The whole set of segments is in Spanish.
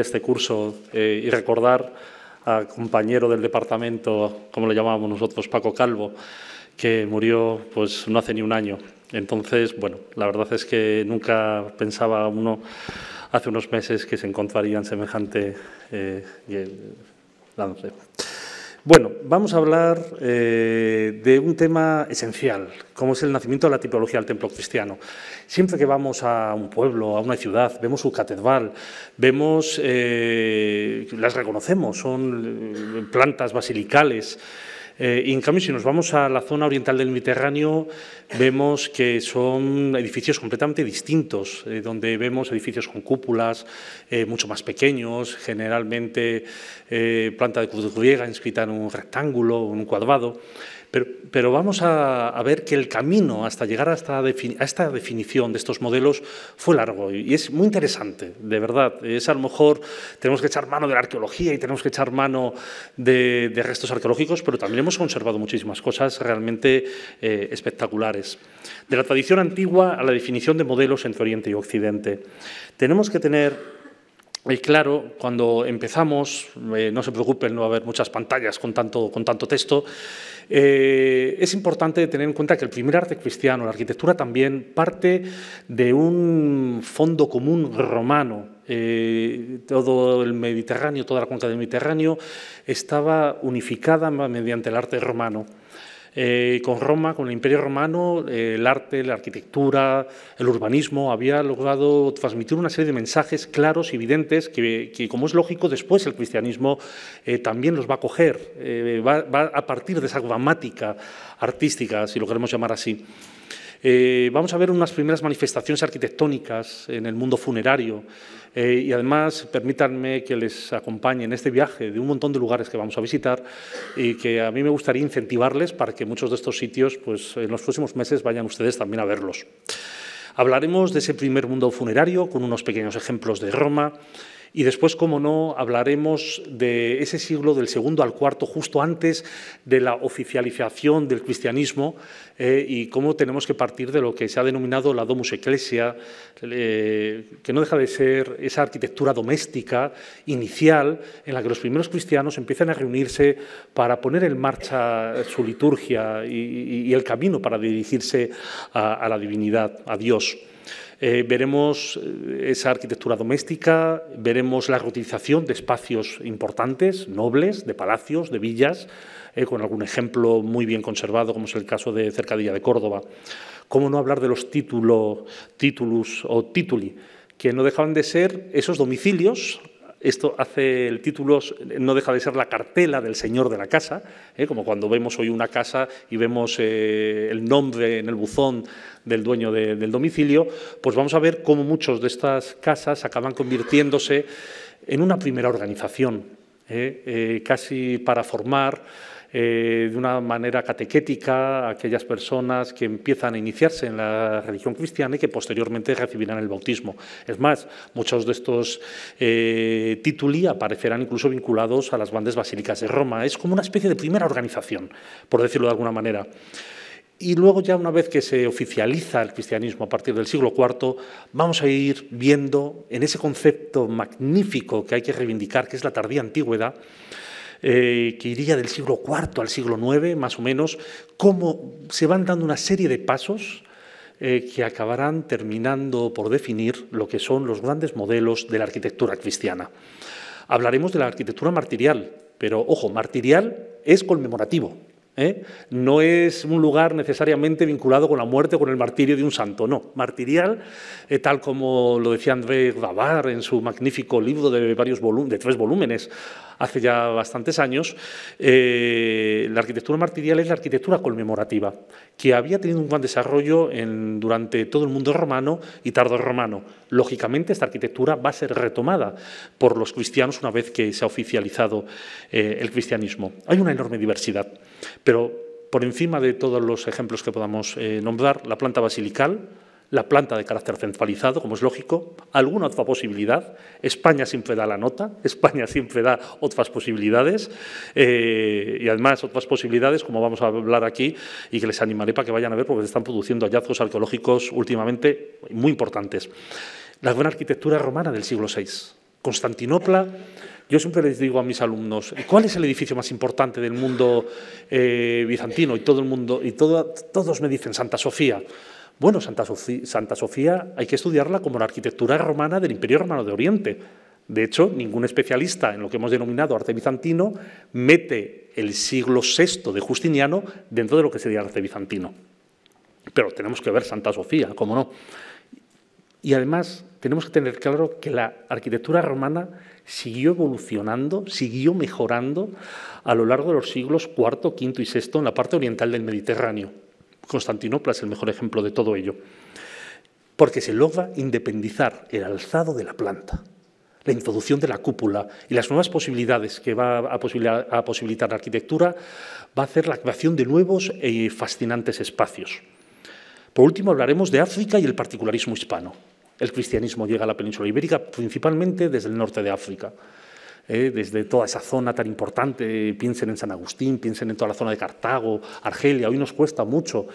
este curso eh, y recordar a compañero del departamento, como lo llamábamos nosotros, Paco Calvo, que murió pues no hace ni un año. Entonces, bueno, la verdad es que nunca pensaba uno hace unos meses que se encontraría en semejante eh, bueno, vamos a hablar eh, de un tema esencial, como es el nacimiento de la tipología del templo cristiano. Siempre que vamos a un pueblo, a una ciudad, vemos su catedral, vemos, eh, las reconocemos, son eh, plantas basilicales. Eh, y en cambio, si nos vamos a la zona oriental del Mediterráneo, vemos que son edificios completamente distintos, eh, donde vemos edificios con cúpulas, eh, mucho más pequeños, generalmente planta de cruz griega inscrita en un rectángulo, en un cuadrado. Pero, vamos a, ver que el camino hasta llegar a esta, esta, definición de estos modelos fue largo y es muy interesante, de verdad. Es a lo mejor tenemos que echar mano de la arqueología y tenemos que echar mano de, restos arqueológicos, pero también hemos conservado muchísimas cosas realmente eh, espectaculares. De la tradición antigua a la definición de modelos entre Oriente y Occidente. Tenemos que tener y claro, cuando empezamos, eh, no se preocupen, no va a haber muchas pantallas con tanto, con tanto texto, eh, es importante tener en cuenta que el primer arte cristiano, la arquitectura también, parte de un fondo común romano. Eh, todo el Mediterráneo, toda la cuenca del Mediterráneo estaba unificada mediante el arte romano. Eh, con Roma, con el Imperio Romano, eh, el arte, la arquitectura, el urbanismo, había logrado transmitir una serie de mensajes claros y evidentes que, como es lógico, después el cristianismo eh, también los va a coger, va, va, a partir de esa gramática artística, si lo queremos llamar así. Eh, vamos a ver unas primeras manifestaciones arquitectónicas en el mundo funerario eh, y además permítanme que les acompañe en este viaje de un montón de lugares que vamos a visitar y que a mí me gustaría incentivarles para que muchos de estos sitios pues, en los próximos meses vayan ustedes también a verlos. Hablaremos de ese primer mundo funerario con unos pequeños ejemplos de Roma, y después, como no, hablaremos de ese siglo del segundo al cuarto, justo antes de la oficialización del cristianismo, eh, y cómo tenemos que partir de lo que se ha denominado la Domus Ecclesia, eh, que no deja de ser esa arquitectura doméstica inicial en la que los primeros cristianos empiezan a reunirse para poner en marcha su liturgia y, el camino para dirigirse a la divinidad, a Dios. Eh, veremos eh, esa arquitectura doméstica, veremos la reutilización de espacios importantes, nobles, de palacios, de villas, eh, con algún ejemplo muy bien conservado, como es el caso de Cercadilla de Córdoba. ¿Cómo no hablar de los títulos, o tituli? que no dejaban de ser esos domicilios esto hace el título, no deja de ser la cartela del señor de la casa, como cuando vemos hoy una casa y vemos el nombre en el buzón del dueño del domicilio, pues vamos a ver cómo muchos de estas casas acaban convirtiéndose en una primera organización, ¿eh? Eh, casi para formar eh, de una manera catequética a aquellas personas que empiezan a iniciarse en la religión cristiana y que posteriormente recibirán el bautismo. Es más, muchos de estos eh, tituli aparecerán incluso vinculados a las bandas basílicas de Roma. Es como una especie de primera organización, por decirlo de alguna manera. Y luego ya una vez que se oficializa el cristianismo a partir del siglo IV, vamos a ir viendo en ese concepto magnífico que hay que reivindicar, que es la tardía antigüedad, eh, que iría del siglo IV al siglo IX, más o menos, cómo se van dando una serie de pasos eh, que acabarán terminando por definir lo que son los grandes modelos de la arquitectura cristiana. Hablaremos de la arquitectura martirial, pero ojo, martirial es conmemorativo, ¿eh? no es un lugar necesariamente vinculado con la muerte o con el martirio de un santo, no, martirial, eh, tal como lo decía André Gavard en su magnífico libro de, varios de tres volúmenes, hace ya bastantes años, eh, la arquitectura martirial es la arquitectura conmemorativa, que había tenido un gran desarrollo durante todo el mundo romano y tardorromano. Lógicamente, esta arquitectura va a ser retomada por los cristianos una vez que se ha oficializado eh, el cristianismo. Hay una enorme diversidad, pero por encima de todos los ejemplos que podamos eh, nombrar, la planta basilical, la planta de carácter centralizado, como es lógico, alguna otra posibilidad. España siempre da la nota, España siempre da otras posibilidades eh, y además otras posibilidades, como vamos a hablar aquí, y que les animaré para que vayan a ver porque se están produciendo hallazgos arqueológicos últimamente muy importantes. La buena arquitectura romana del siglo VI. Constantinopla, yo siempre les digo a mis alumnos, ¿cuál es el edificio más importante del mundo eh, bizantino? Y todo el mundo, y todos me dicen Santa Sofía. Bueno, Santa Sofía, hay que estudiarla como la arquitectura romana del Imperio Romano de Oriente. De hecho, ningún especialista en lo que hemos denominado arte bizantino mete el siglo VI de Justiniano dentro de lo que sería arte bizantino. Pero tenemos que ver Santa Sofía, cómo no. Y además tenemos que tener claro que la arquitectura romana siguió evolucionando, siguió mejorando a lo largo de los siglos IV, V y VI en la parte oriental del Mediterráneo. Constantinopla es el mejor ejemplo de todo ello, porque se logra independizar el alzado de la planta, la introducción de la cúpula y las nuevas posibilidades que va a posibilitar, la arquitectura va a hacer la creación de nuevos y eh, fascinantes espacios. Por último, hablaremos de África y el particularismo hispano. El cristianismo llega a la península ibérica principalmente desde el norte de África. ¿eh? desde toda esa zona tan importante, piensen en San Agustín, piensen en toda la zona de Cartago, Argelia, hoy nos cuesta mucho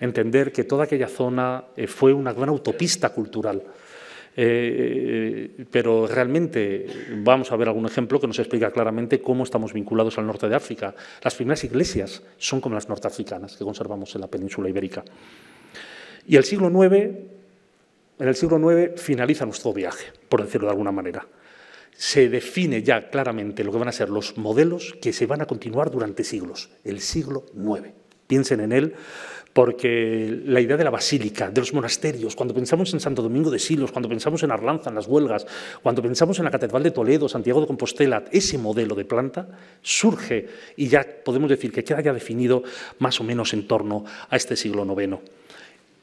entender que toda aquella zona eh, fue una gran autopista cultural. Eh, pero realmente vamos a ver algún ejemplo que nos explica claramente cómo estamos vinculados al norte de África. Las primeras iglesias son como las norteafricanas que conservamos en la península ibérica. Y el siglo IX, en el siglo IX finaliza nuestro viaje, por decirlo de alguna manera se define ya claramente lo que van a ser los modelos que se van a continuar durante siglos, el siglo IX. Piensen en él porque la idea de la basílica, de los monasterios, cuando pensamos en Santo Domingo de Silos, cuando pensamos en Arlanza, en las huelgas, cuando pensamos en la Catedral de Toledo, Santiago de Compostela, ese modelo de planta surge y ya podemos decir que queda ya definido más o menos en torno a este siglo IX.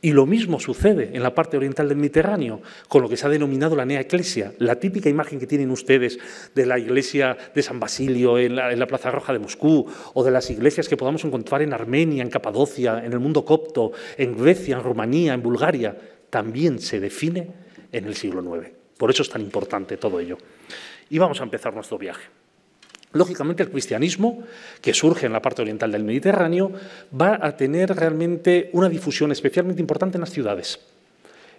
Y lo mismo sucede en la parte oriental del Mediterráneo, con lo que se ha denominado la Nea iglesia, la típica imagen que tienen ustedes de la iglesia de San Basilio en la, en la, Plaza Roja de Moscú, o de las iglesias que podamos encontrar en Armenia, en Capadocia, en el mundo copto, en Grecia, en Rumanía, en Bulgaria, también se define en el siglo IX. Por eso es tan importante todo ello. Y vamos a empezar nuestro viaje. Lógicamente, el cristianismo, que surge en la parte oriental del Mediterráneo, va a tener realmente una difusión especialmente importante en las ciudades.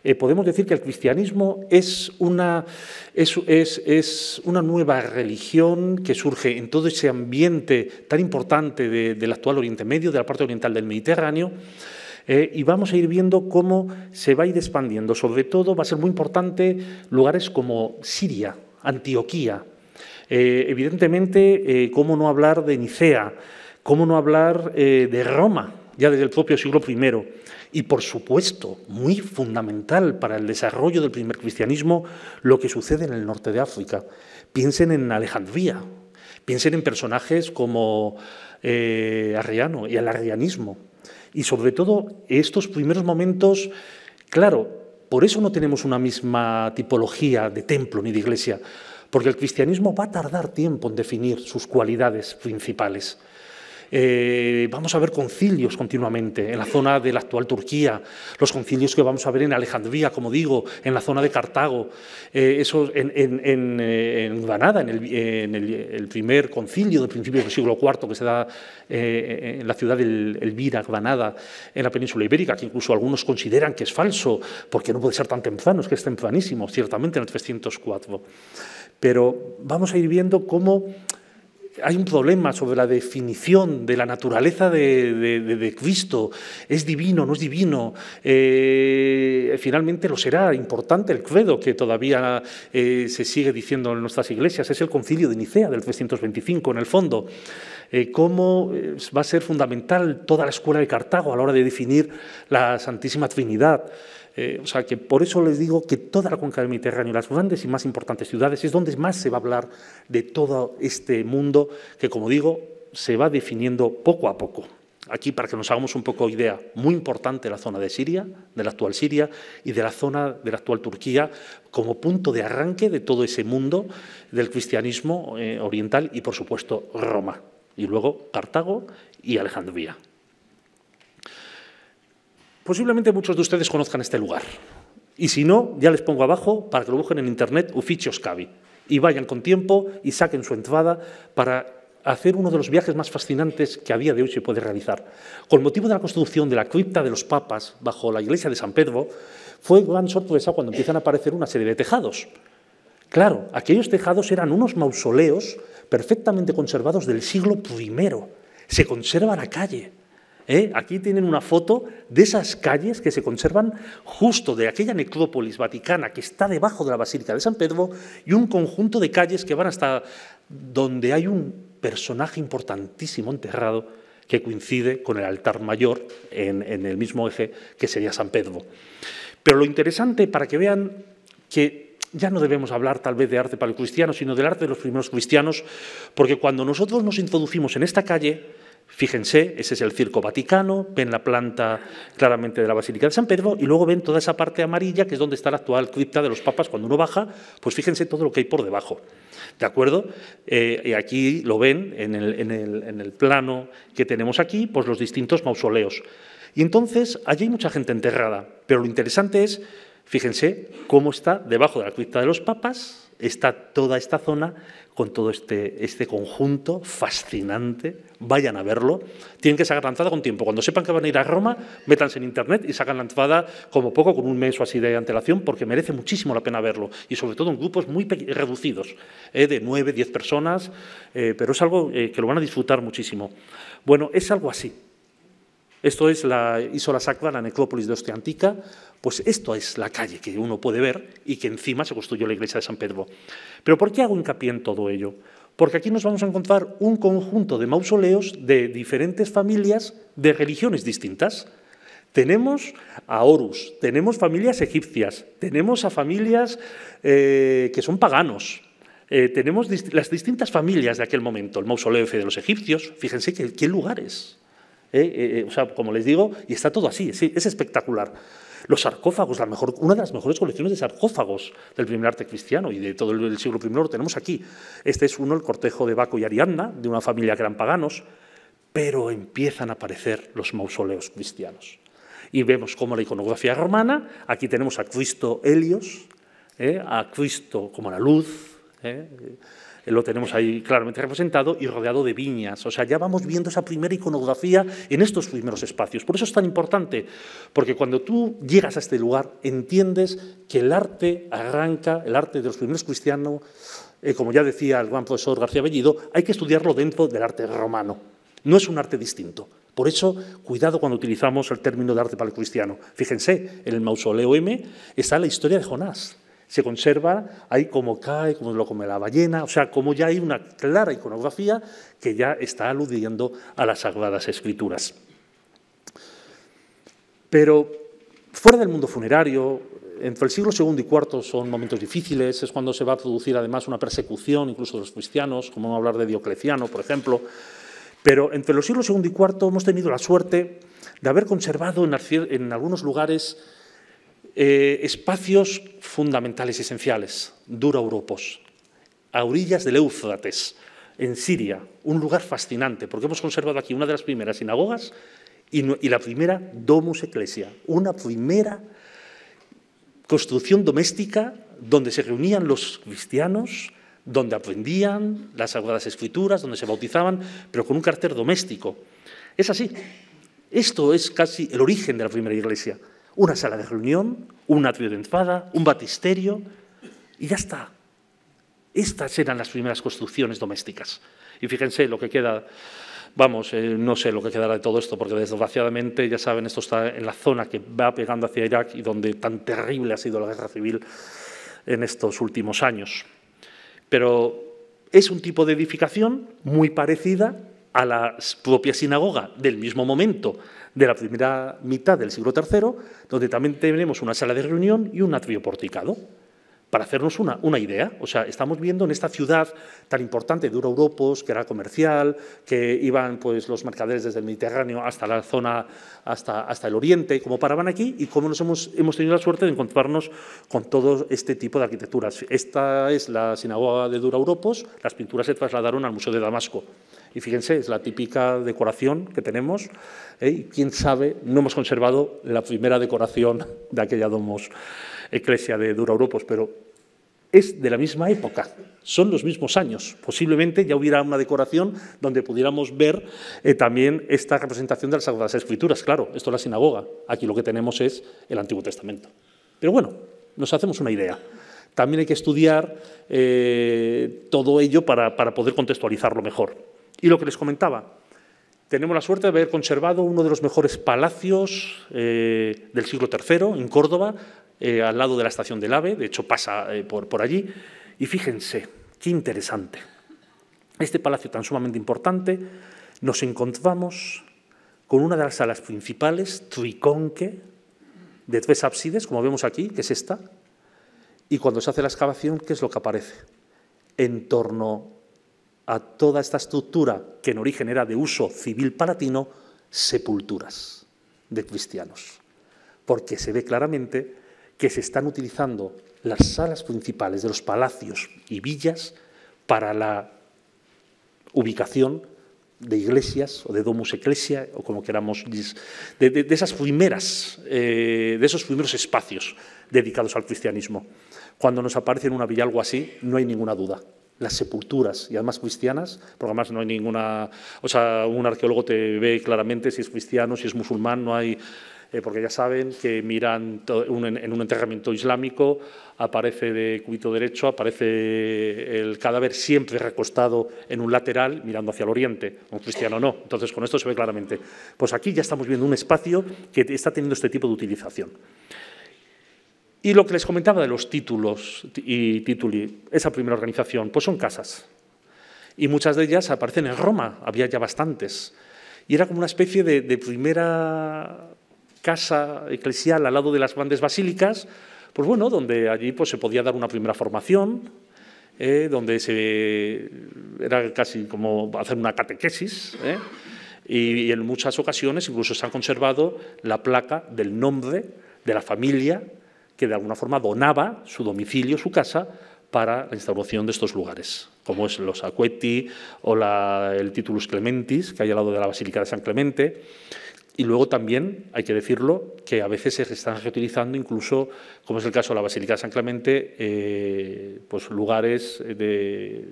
Eh, podemos decir que el cristianismo es una, nueva religión que surge en todo ese ambiente tan importante del actual Oriente Medio, de la parte oriental del Mediterráneo. Eh, y vamos a ir viendo cómo se va a ir expandiendo. Sobre todo va a ser muy importante lugares como Siria, Antioquía, eh, evidentemente, eh, ¿cómo no hablar de Nicea? ¿Cómo no hablar eh, de Roma, ya desde el propio siglo I? Y, por supuesto, muy fundamental para el desarrollo del primer cristianismo, lo que sucede en el norte de África. Piensen en Alejandría, piensen en personajes como Arriano y el arrianismo. Y, sobre todo, estos primeros momentos, claro, por eso no tenemos una misma tipología de templo ni de iglesia, porque el cristianismo va a tardar tiempo en definir sus cualidades principales. Eh, vamos a ver concilios continuamente en la zona de la actual Turquía, los concilios que vamos a ver en Alejandría, como digo, en la zona de Cartago, eh, eso eh, en, Granada, en, el, primer concilio del principio del siglo IV que se da en la ciudad de Elvira, Granada, en la península ibérica, que incluso algunos consideran que es falso, porque no puede ser tan temprano, es que es tempranísimo, ciertamente en el 304. Pero vamos a ir viendo cómo hay un problema sobre la definición de la naturaleza de, Cristo. ¿Es divino? ¿No es divino? Eh, finalmente lo será. Importante el credo que todavía eh, se sigue diciendo en nuestras iglesias. Es el concilio de Nicea del 325, en el fondo. Eh, ¿Cómo va a ser fundamental toda la escuela de Cartago a la hora de definir la Santísima Trinidad? Eh, o sea que por eso les digo que toda la cuenca del Mediterráneo, las grandes y más importantes ciudades, es donde más se va a hablar de todo este mundo que, como digo, se va definiendo poco a poco. Aquí, para que nos hagamos un poco idea, muy importante la zona de Siria, de la actual Siria y de la zona de la actual Turquía, como punto de arranque de todo ese mundo del cristianismo eh, oriental y, por supuesto, Roma. Y luego Cartago y Alejandría. Posiblemente muchos de ustedes conozcan este lugar. Y si no, ya les pongo abajo para que lo busquen en internet Ufichos Cavi. Y vayan con tiempo y saquen su entrada para hacer uno de los viajes más fascinantes que a día de hoy se puede realizar. Con motivo de la construcción de la cripta de los papas bajo la iglesia de San Pedro, fue gran sorpresa cuando empiezan a aparecer una serie de tejados. Claro, aquellos tejados eran unos mausoleos perfectamente conservados del siglo I. Se conserva la calle. ¿Eh? Aquí tienen una foto de esas calles que se conservan justo de aquella necrópolis vaticana que está debajo de la Basílica de San Pedro y un conjunto de calles que van hasta donde hay un personaje importantísimo enterrado que coincide con el altar mayor en, el mismo eje que sería San Pedro. Pero lo interesante para que vean que ya no debemos hablar tal vez de arte paleocristiano, sino del arte de los primeros cristianos, porque cuando nosotros nos introducimos en esta calle, Fíjense, ese es el Circo Vaticano, ven la planta claramente de la Basílica de San Pedro y luego ven toda esa parte amarilla que es donde está la actual cripta de los papas. Cuando uno baja, pues fíjense todo lo que hay por debajo. ¿De acuerdo? Eh, y aquí lo ven en el, plano que tenemos aquí, pues los distintos mausoleos. Y entonces, allí hay mucha gente enterrada, pero lo interesante es, fíjense cómo está debajo de la cripta de los papas, está toda esta zona con todo este, este conjunto fascinante vayan a verlo. Tienen que sacar la con tiempo. Cuando sepan que van a ir a Roma, métanse en internet y sacan la entrada como poco, con un mes o así de antelación, porque merece muchísimo la pena verlo. Y sobre todo en grupos muy reducidos, ¿eh? de nueve, diez personas, eh, pero es algo eh, que lo van a disfrutar muchísimo. Bueno, es algo así. Esto es la Isola Sacra, la necrópolis de Ostia Antica. Pues esto es la calle que uno puede ver y que encima se construyó la iglesia de San Pedro. Pero ¿por qué hago hincapié en todo ello? porque aquí nos vamos a encontrar un conjunto de mausoleos de diferentes familias de religiones distintas. Tenemos a Horus, tenemos familias egipcias, tenemos a familias eh, que son paganos, eh, tenemos las distintas familias de aquel momento, el mausoleo de los egipcios, fíjense qué, qué lugares. ¿eh? o sea, como les digo, y está todo así, es espectacular. Los sarcófagos, una de las mejores colecciones de sarcófagos del primer arte cristiano y de todo el siglo I lo tenemos aquí. Este es uno, el cortejo de Baco y Ariadna, de una familia que eran paganos, pero empiezan a aparecer los mausoleos cristianos. Y vemos cómo la iconografía romana, aquí tenemos a Cristo Helios, ¿eh? a Cristo como la luz, ¿eh? lo tenemos ahí claramente representado y rodeado de viñas. O sea, ya vamos viendo esa primera iconografía en estos primeros espacios. Por eso es tan importante, porque cuando tú llegas a este lugar entiendes que el arte arranca, el arte de los primeros cristianos, eh, como ya decía el gran profesor García Bellido, hay que estudiarlo dentro del arte romano. No es un arte distinto. Por eso, cuidado cuando utilizamos el término de arte paleocristiano. Fíjense, en el mausoleo M está la historia de Jonás se conserva, ahí como cae, como lo come la ballena, o sea, como ya hay una clara iconografía que ya está aludiendo a las Sagradas Escrituras. Pero fuera del mundo funerario, entre el siglo II y IV son momentos difíciles, es cuando se va a producir además una persecución incluso de los cristianos, como a hablar de Diocleciano, por ejemplo. Pero entre los siglos II y IV hemos tenido la suerte de haber conservado en, en algunos lugares eh, espacios fundamentales, esenciales, Dura a orillas del Éufrates, en Siria, un lugar fascinante, porque hemos conservado aquí una de las primeras sinagogas y, y la primera Domus Ecclesia, una primera construcción doméstica donde se reunían los cristianos, donde aprendían las Sagradas Escrituras, donde se bautizaban, pero con un carácter doméstico. Es así. Esto es casi el origen de la primera iglesia una sala de reunión, un atrio de entrada, un batisterio y ya está. Estas eran las primeras construcciones domésticas. Y fíjense lo que queda, vamos, eh, no sé lo que quedará de todo esto, porque desgraciadamente, ya saben, esto está en la zona que va pegando hacia Irak y donde tan terrible ha sido la guerra civil en estos últimos años. Pero es un tipo de edificación muy parecida a la propia sinagoga del mismo momento de la primera mitad del siglo III, donde también tenemos una sala de reunión y un atrio porticado, para hacernos una, una idea. O sea, estamos viendo en esta ciudad tan importante de Europos, que era comercial, que iban pues, los mercaderes desde el Mediterráneo hasta la zona, hasta, hasta el Oriente, como paraban aquí y cómo nos hemos, hemos tenido la suerte de encontrarnos con todo este tipo de arquitecturas. Esta es la sinagoga de Dura Europos, las pinturas se trasladaron al Museo de Damasco. Y fíjense, es la típica decoración que tenemos. ¿eh? Y quién sabe, no hemos conservado la primera decoración de aquella domos eclesia de Dura pero es de la misma época, son los mismos años. Posiblemente ya hubiera una decoración donde pudiéramos ver eh, también esta representación de las Escrituras. Claro, esto es la sinagoga, aquí lo que tenemos es el Antiguo Testamento. Pero bueno, nos hacemos una idea. También hay que estudiar eh, todo ello para, para poder contextualizarlo mejor. Y lo que les comentaba, tenemos la suerte de haber conservado uno de los mejores palacios eh, del siglo III en Córdoba, eh, al lado de la estación del AVE, de hecho pasa eh, por, por allí. Y fíjense, qué interesante. Este palacio tan sumamente importante, nos encontramos con una de las salas principales, triconque, de tres ábsides, como vemos aquí, que es esta, y cuando se hace la excavación, ¿qué es lo que aparece? En torno a toda esta estructura, que en origen era de uso civil palatino, sepulturas de cristianos. Porque se ve claramente que se están utilizando las salas principales de los palacios y villas para la ubicación de iglesias o de domus ecclesia o como queramos de, esas primeras eh, de esos primeros espacios dedicados al cristianismo cuando nos aparece en una villa algo así no hay ninguna duda las sepulturas, y además cristianas, porque además no hay ninguna... O sea, un arqueólogo te ve claramente si es cristiano, si es musulmán, no hay... Eh, porque ya saben que miran en un enterramiento islámico, aparece de cubito derecho, aparece el cadáver siempre recostado en un lateral mirando hacia el oriente, un cristiano no. Entonces con esto se ve claramente. Pues aquí ya estamos viendo un espacio que está teniendo este tipo de utilización. Y lo que les comentaba de los títulos y tituli, esa primera organización, pues son casas. Y muchas de ellas aparecen en Roma, había ya bastantes. Y era como una especie de, primera casa eclesial al lado de las grandes basílicas, pues bueno, donde allí pues, se podía dar una primera formación, eh, donde se, era casi como hacer una catequesis. Eh, y en muchas ocasiones incluso se ha conservado la placa del nombre de la familia que de alguna forma donaba su domicilio, su casa, para la instauración de estos lugares, como es los Acueti o el Titulus Clementis, que hay al lado de la Basílica de San Clemente. Y luego también, hay que decirlo, que a veces se están reutilizando incluso, como es el caso de la Basílica de San Clemente, eh, pues lugares eh, de,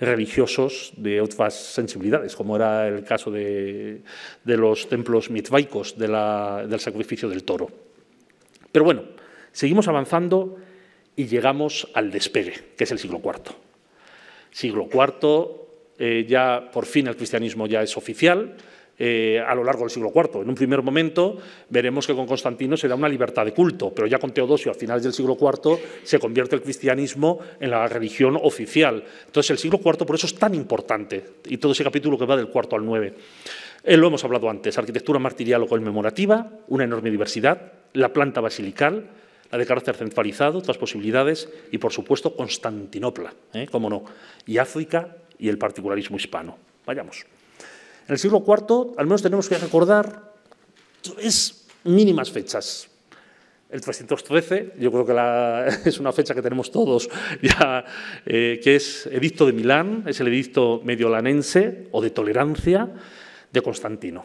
religiosos de otras sensibilidades, como era el caso de, los templos mitvaicos del sacrificio del toro. Pero bueno, Seguimos avanzando y llegamos al despegue, que es el siglo IV. Siglo IV, eh, ya por fin el cristianismo ya es oficial. Eh, a lo largo del siglo IV. En un primer momento veremos que con Constantino se da una libertad de culto, pero ya con Teodosio, a finales del siglo IV, se convierte el cristianismo en la religión oficial. Entonces el siglo IV por eso es tan importante, y todo ese capítulo que va del IV al IX. Eh, lo hemos hablado antes, arquitectura martirial o conmemorativa, una enorme diversidad, la planta basilical, la de carácter centralizado, otras posibilidades y, por supuesto, Constantinopla, ¿eh? cómo no, y África y el particularismo hispano. Vayamos. En el siglo IV, al menos tenemos que recordar tres mínimas fechas. El 313, yo creo que es una fecha que tenemos todos ya, eh, que es Edicto de Milán, es el edicto mediolanense o de tolerancia de Constantino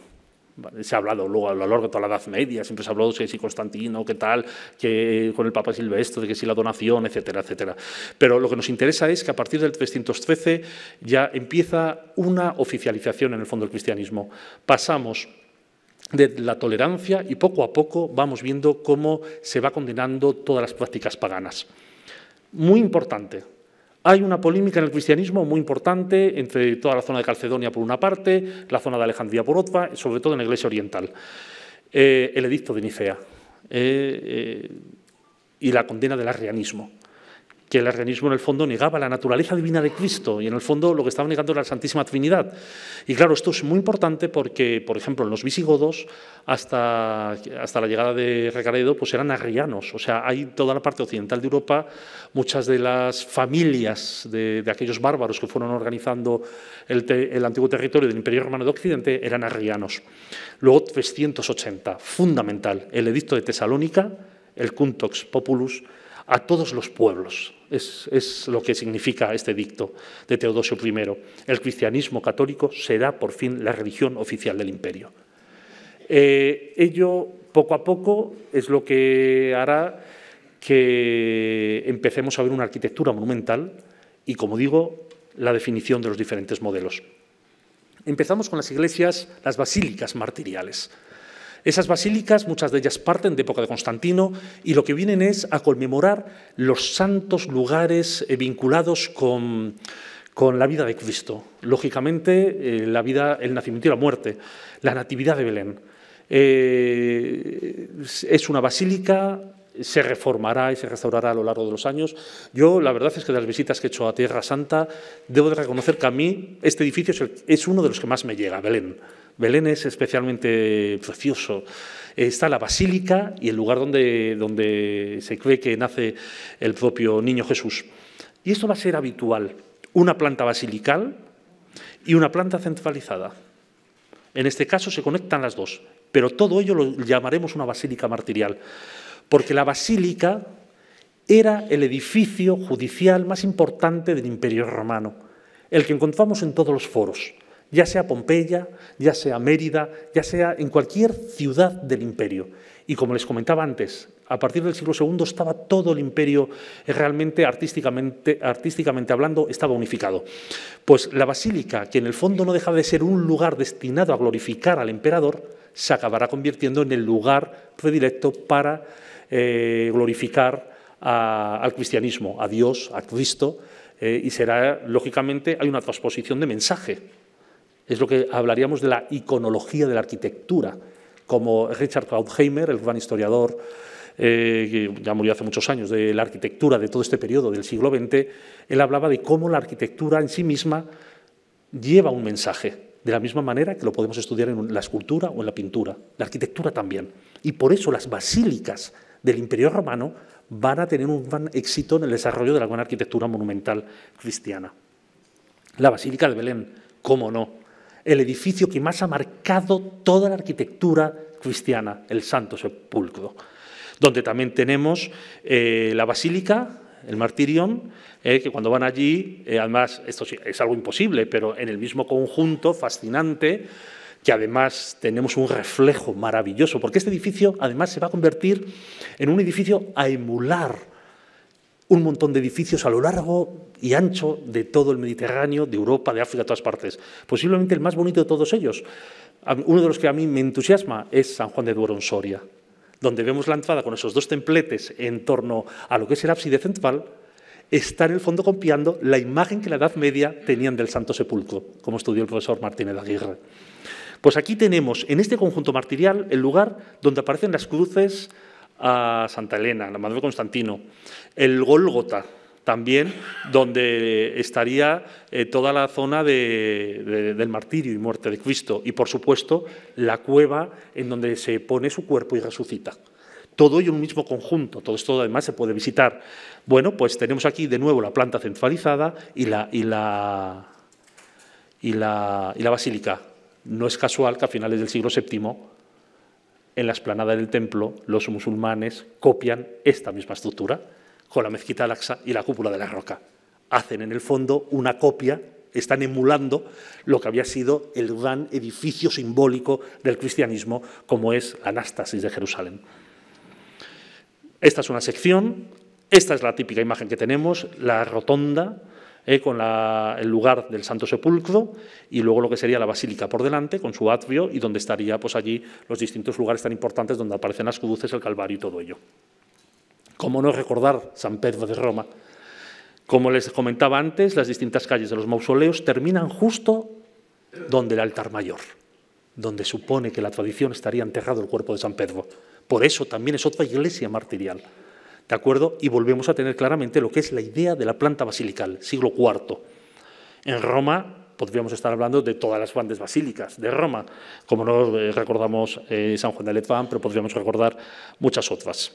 se ha hablado luego a lo largo de toda la Edad Media, siempre se ha hablado de si Constantino, qué tal, que con el Papa Silvestre, que si la donación, etcétera, etcétera. Pero lo que nos interesa es que a partir del 313 ya empieza una oficialización en el fondo del cristianismo. Pasamos de la tolerancia y poco a poco vamos viendo cómo se va condenando todas las prácticas paganas. Muy importante, hay una polémica en el cristianismo muy importante entre toda la zona de Calcedonia por una parte, la zona de Alejandría por otra, sobre todo en la Iglesia Oriental. Eh, el edicto de Nicea eh, eh, y la condena del arrianismo que el organismo en el fondo negaba la naturaleza divina de Cristo y en el fondo lo que estaba negando era la Santísima Trinidad. Y claro, esto es muy importante porque, por ejemplo, en los visigodos, hasta, hasta la llegada de Recaredo, pues eran arrianos. O sea, hay toda la parte occidental de Europa, muchas de las familias de, aquellos bárbaros que fueron organizando el, el antiguo territorio del Imperio Romano de Occidente eran arrianos. Luego 380, fundamental, el edicto de Tesalónica, el Cuntox Populus, a todos los pueblos. Es, lo que significa este dicto de Teodosio I. El cristianismo católico será por fin la religión oficial del imperio. Eh, ello, poco a poco, es lo que hará que empecemos a ver una arquitectura monumental y, como digo, la definición de los diferentes modelos. Empezamos con las iglesias, las basílicas martiriales. Esas basílicas, muchas de ellas parten de época de Constantino y lo que vienen es a conmemorar los santos lugares eh, vinculados con, la vida de Cristo. Lógicamente, eh, la vida, el nacimiento y la muerte, la natividad de Belén. Eh, es una basílica se reformará y se restaurará a lo largo de los años. Yo, la verdad es que de las visitas que he hecho a Tierra Santa, debo de reconocer que a mí este edificio es, uno de los que más me llega, Belén. Belén es especialmente precioso. Está la basílica y el lugar donde, donde se cree que nace el propio niño Jesús. Y esto va a ser habitual, una planta basilical y una planta centralizada. En este caso se conectan las dos, pero todo ello lo llamaremos una basílica martirial porque la basílica era el edificio judicial más importante del Imperio Romano, el que encontramos en todos los foros, ya sea Pompeya, ya sea Mérida, ya sea en cualquier ciudad del imperio. Y como les comentaba antes, a partir del siglo II estaba todo el imperio realmente artísticamente, artísticamente hablando, estaba unificado. Pues la basílica, que en el fondo no deja de ser un lugar destinado a glorificar al emperador, se acabará convirtiendo en el lugar predilecto para eh, glorificar al cristianismo, a Dios, a Cristo, eh, y será, lógicamente, hay una transposición de mensaje. Es lo que hablaríamos de la iconología de la arquitectura, como Richard Krautheimer, el gran historiador eh, que ya murió hace muchos años, de la arquitectura de todo este periodo del siglo XX, él hablaba de cómo la arquitectura en sí misma lleva un mensaje, de la misma manera que lo podemos estudiar en la escultura o en la pintura, la arquitectura también. Y por eso las basílicas del Imperio Romano van a tener un gran éxito en el desarrollo de la buena arquitectura monumental cristiana. La Basílica de Belén, cómo no, el edificio que más ha marcado toda la arquitectura cristiana, el Santo Sepulcro, donde también tenemos eh, la Basílica, el Martirión, eh, que cuando van allí, eh, además, esto es algo imposible, pero en el mismo conjunto fascinante, que además tenemos un reflejo maravilloso, porque este edificio además se va a convertir en un edificio a emular un montón de edificios a lo largo y ancho de todo el Mediterráneo, de Europa, de África, de todas partes. Posiblemente el más bonito de todos ellos. Uno de los que a mí me entusiasma es San Juan de Duero en Soria, donde vemos la entrada con esos dos templetes en torno a lo que es el ábside central, está en el fondo copiando la imagen que la Edad Media tenían del Santo Sepulcro, como estudió el profesor Martínez Aguirre. Pues aquí tenemos en este conjunto martirial el lugar donde aparecen las cruces a Santa Elena, la Madre Constantino, el Gólgota también, donde estaría eh, toda la zona del martirio y muerte de Cristo, y por supuesto la cueva en donde se pone su cuerpo y resucita. Todo ello en un mismo conjunto, todo esto además se puede visitar. Bueno, pues tenemos aquí de nuevo la planta centralizada y la, y la, y la, y la basílica no es casual que a finales del siglo VII, en la explanada del templo, los musulmanes copian esta misma estructura con la mezquita al Aqsa y la cúpula de la roca. Hacen en el fondo una copia, están emulando lo que había sido el gran edificio simbólico del cristianismo, como es la Anástasis de Jerusalén. Esta es una sección, esta es la típica imagen que tenemos, la rotonda, eh, con el lugar del Santo Sepulcro y luego lo que sería la basílica por delante, con su atrio y donde estaría pues, allí los distintos lugares tan importantes donde aparecen las cruces, el Calvario y todo ello. ¿Cómo no recordar San Pedro de Roma? Como les comentaba antes, las distintas calles de los mausoleos terminan justo donde el altar mayor, donde supone que la tradición estaría enterrado el cuerpo de San Pedro. Por eso también es otra iglesia martirial. ¿De acuerdo? Y volvemos a tener claramente lo que es la idea de la planta basilical, siglo IV. En Roma podríamos estar hablando de todas las grandes basílicas de Roma, como nos eh, recordamos eh, San Juan de Letrán, pero podríamos recordar muchas otras.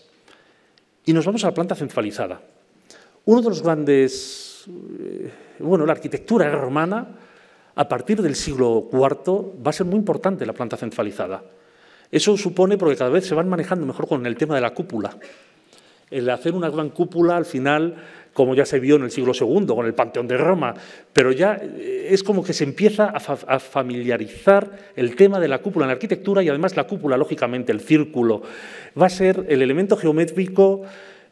Y nos vamos a la planta centralizada. Uno de los grandes, eh, bueno, la arquitectura romana, a partir del siglo IV, va a ser muy importante la planta centralizada. Eso supone porque cada vez se van manejando mejor con el tema de la cúpula el hacer una gran cúpula al final como ya se vio en el siglo II con el Panteón de Roma, pero ya eh, es como que se empieza a, familiarizar el tema de la cúpula en la arquitectura y además la cúpula, lógicamente, el círculo, va a ser el elemento geométrico